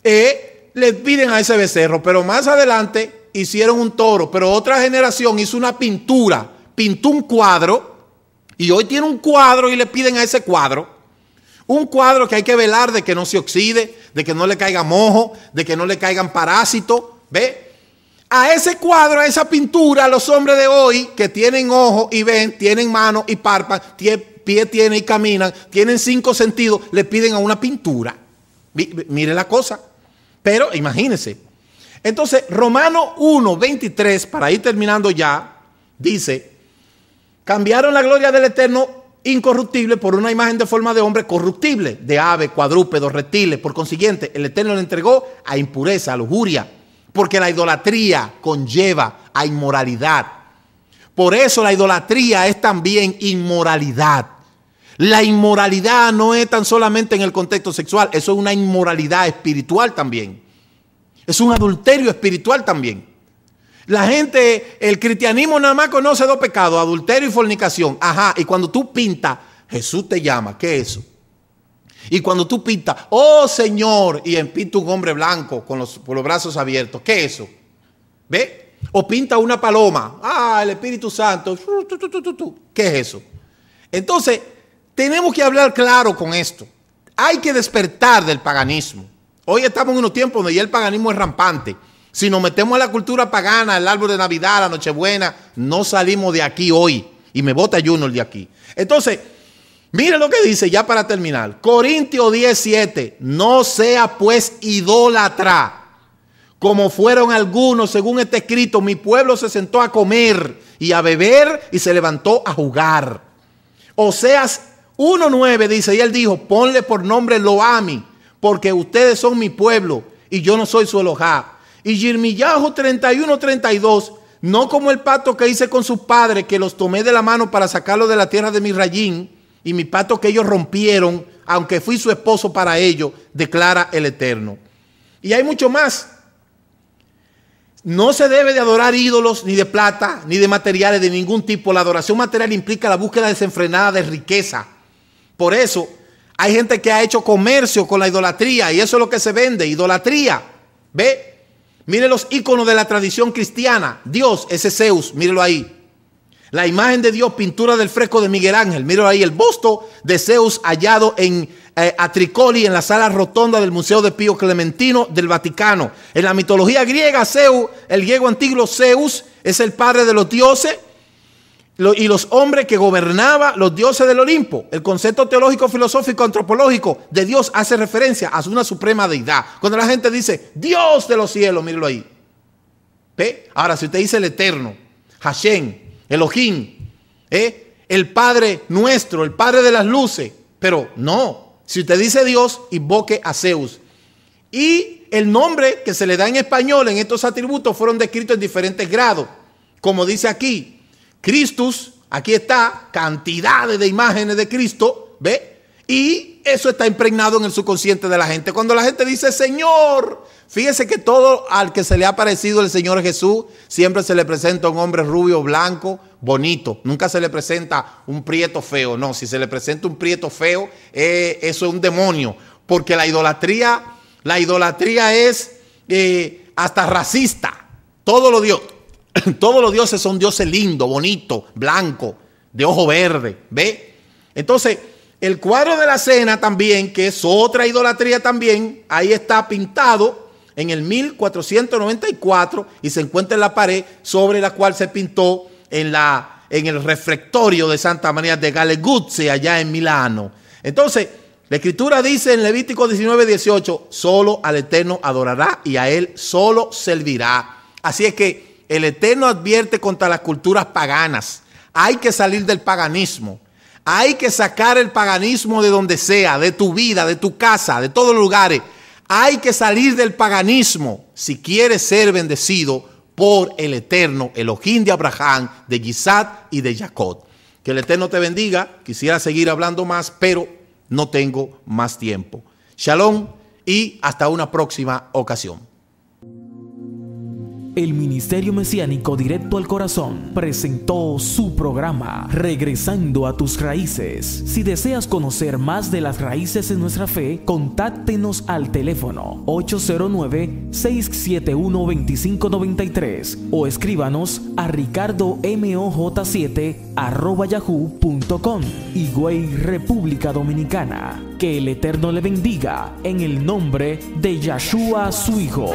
eh, les piden a ese becerro, pero más adelante hicieron un toro, pero otra generación hizo una pintura, pintó un cuadro y hoy tiene un cuadro y le piden a ese cuadro un cuadro que hay que velar de que no se oxide, de que no le caiga mojo, de que no le caigan parásitos. ¿Ve? A ese cuadro, a esa pintura, los hombres de hoy que tienen ojo y ven, tienen mano y parpas, pie tienen y caminan, tienen cinco sentidos, le piden a una pintura. Mire la cosa. Pero imagínense. Entonces, Romano 1, 23, para ir terminando ya, dice, cambiaron la gloria del Eterno incorruptible por una imagen de forma de hombre corruptible, de ave, cuadrúpedos, reptiles. Por consiguiente, el Eterno le entregó a impureza, a lujuria, porque la idolatría conlleva a inmoralidad. Por eso la idolatría es también inmoralidad. La inmoralidad no es tan solamente en el contexto sexual, eso es una inmoralidad espiritual también. Es un adulterio espiritual también. La gente, el cristianismo nada más conoce dos pecados, adulterio y fornicación. Ajá, y cuando tú pintas, Jesús te llama, ¿qué es eso? Y cuando tú pintas, oh Señor, y pinta un hombre blanco con los, los brazos abiertos, ¿qué es eso? ¿Ve? O pinta una paloma, ah, el Espíritu Santo, ¿qué es eso? Entonces, tenemos que hablar claro con esto. Hay que despertar del paganismo. Hoy estamos en unos tiempos donde ya el paganismo es rampante. Si nos metemos a la cultura pagana, el árbol de Navidad, la Nochebuena, no salimos de aquí hoy. Y me bota vota el de aquí. Entonces, mire lo que dice ya para terminar. Corintio 17, no sea pues idólatra. Como fueron algunos, según este escrito, mi pueblo se sentó a comer y a beber y se levantó a jugar. Oseas 1.9 dice, y él dijo, ponle por nombre Loami, porque ustedes son mi pueblo y yo no soy su Elohá y Yirmillahu 31, 32, no como el pacto que hice con sus padres, que los tomé de la mano para sacarlos de la tierra de mi rayín, y mi pacto que ellos rompieron, aunque fui su esposo para ellos, declara el Eterno. Y hay mucho más. No se debe de adorar ídolos, ni de plata, ni de materiales de ningún tipo. La adoración material implica la búsqueda desenfrenada de riqueza. Por eso, hay gente que ha hecho comercio con la idolatría, y eso es lo que se vende, idolatría. ¿Ve? Mire los iconos de la tradición cristiana. Dios, ese Zeus, mírelo ahí. La imagen de Dios, pintura del fresco de Miguel Ángel. Mírelo ahí, el busto de Zeus hallado en eh, Atricoli, en la sala rotonda del Museo de Pío Clementino del Vaticano. En la mitología griega, Zeus, el griego antiguo Zeus, es el padre de los dioses y los hombres que gobernaban los dioses del Olimpo. El concepto teológico, filosófico, antropológico de Dios hace referencia a una suprema deidad. Cuando la gente dice Dios de los cielos, mírelo ahí. Ahora, si usted dice el Eterno, Hashem, Elohim, ¿eh? el Padre nuestro, el Padre de las luces, pero no. Si usted dice Dios, invoque a Zeus. Y el nombre que se le da en español en estos atributos fueron descritos en diferentes grados. Como dice aquí, Cristus, aquí está, cantidades de imágenes de Cristo, ¿ve? Y eso está impregnado en el subconsciente de la gente. Cuando la gente dice, Señor, fíjese que todo al que se le ha parecido el Señor Jesús, siempre se le presenta un hombre rubio, blanco, bonito. Nunca se le presenta un prieto feo. No, si se le presenta un prieto feo, eh, eso es un demonio. Porque la idolatría, la idolatría es eh, hasta racista. Todo lo dio. Todos los dioses son dioses lindos, bonitos, blancos, de ojo verde. ¿Ve? Entonces, el cuadro de la cena también, que es otra idolatría también, ahí está pintado en el 1494 y se encuentra en la pared sobre la cual se pintó en, la, en el refectorio de Santa María de Galeguzzi, allá en Milano. Entonces, la escritura dice en Levítico 19, 18, solo al Eterno adorará y a él solo servirá. Así es que el Eterno advierte contra las culturas paganas. Hay que salir del paganismo. Hay que sacar el paganismo de donde sea, de tu vida, de tu casa, de todos los lugares. Hay que salir del paganismo si quieres ser bendecido por el Eterno, el de Abraham, de Gisad y de Jacob. Que el Eterno te bendiga. Quisiera seguir hablando más, pero no tengo más tiempo. Shalom y hasta una próxima ocasión. El Ministerio Mesiánico Directo al Corazón presentó su programa Regresando a tus raíces. Si deseas conocer más de las raíces en nuestra fe, contáctenos al teléfono 809-671-2593 o escríbanos a ricardomoj7 Igüey, República Dominicana. Que el Eterno le bendiga en el nombre de Yahshua su Hijo.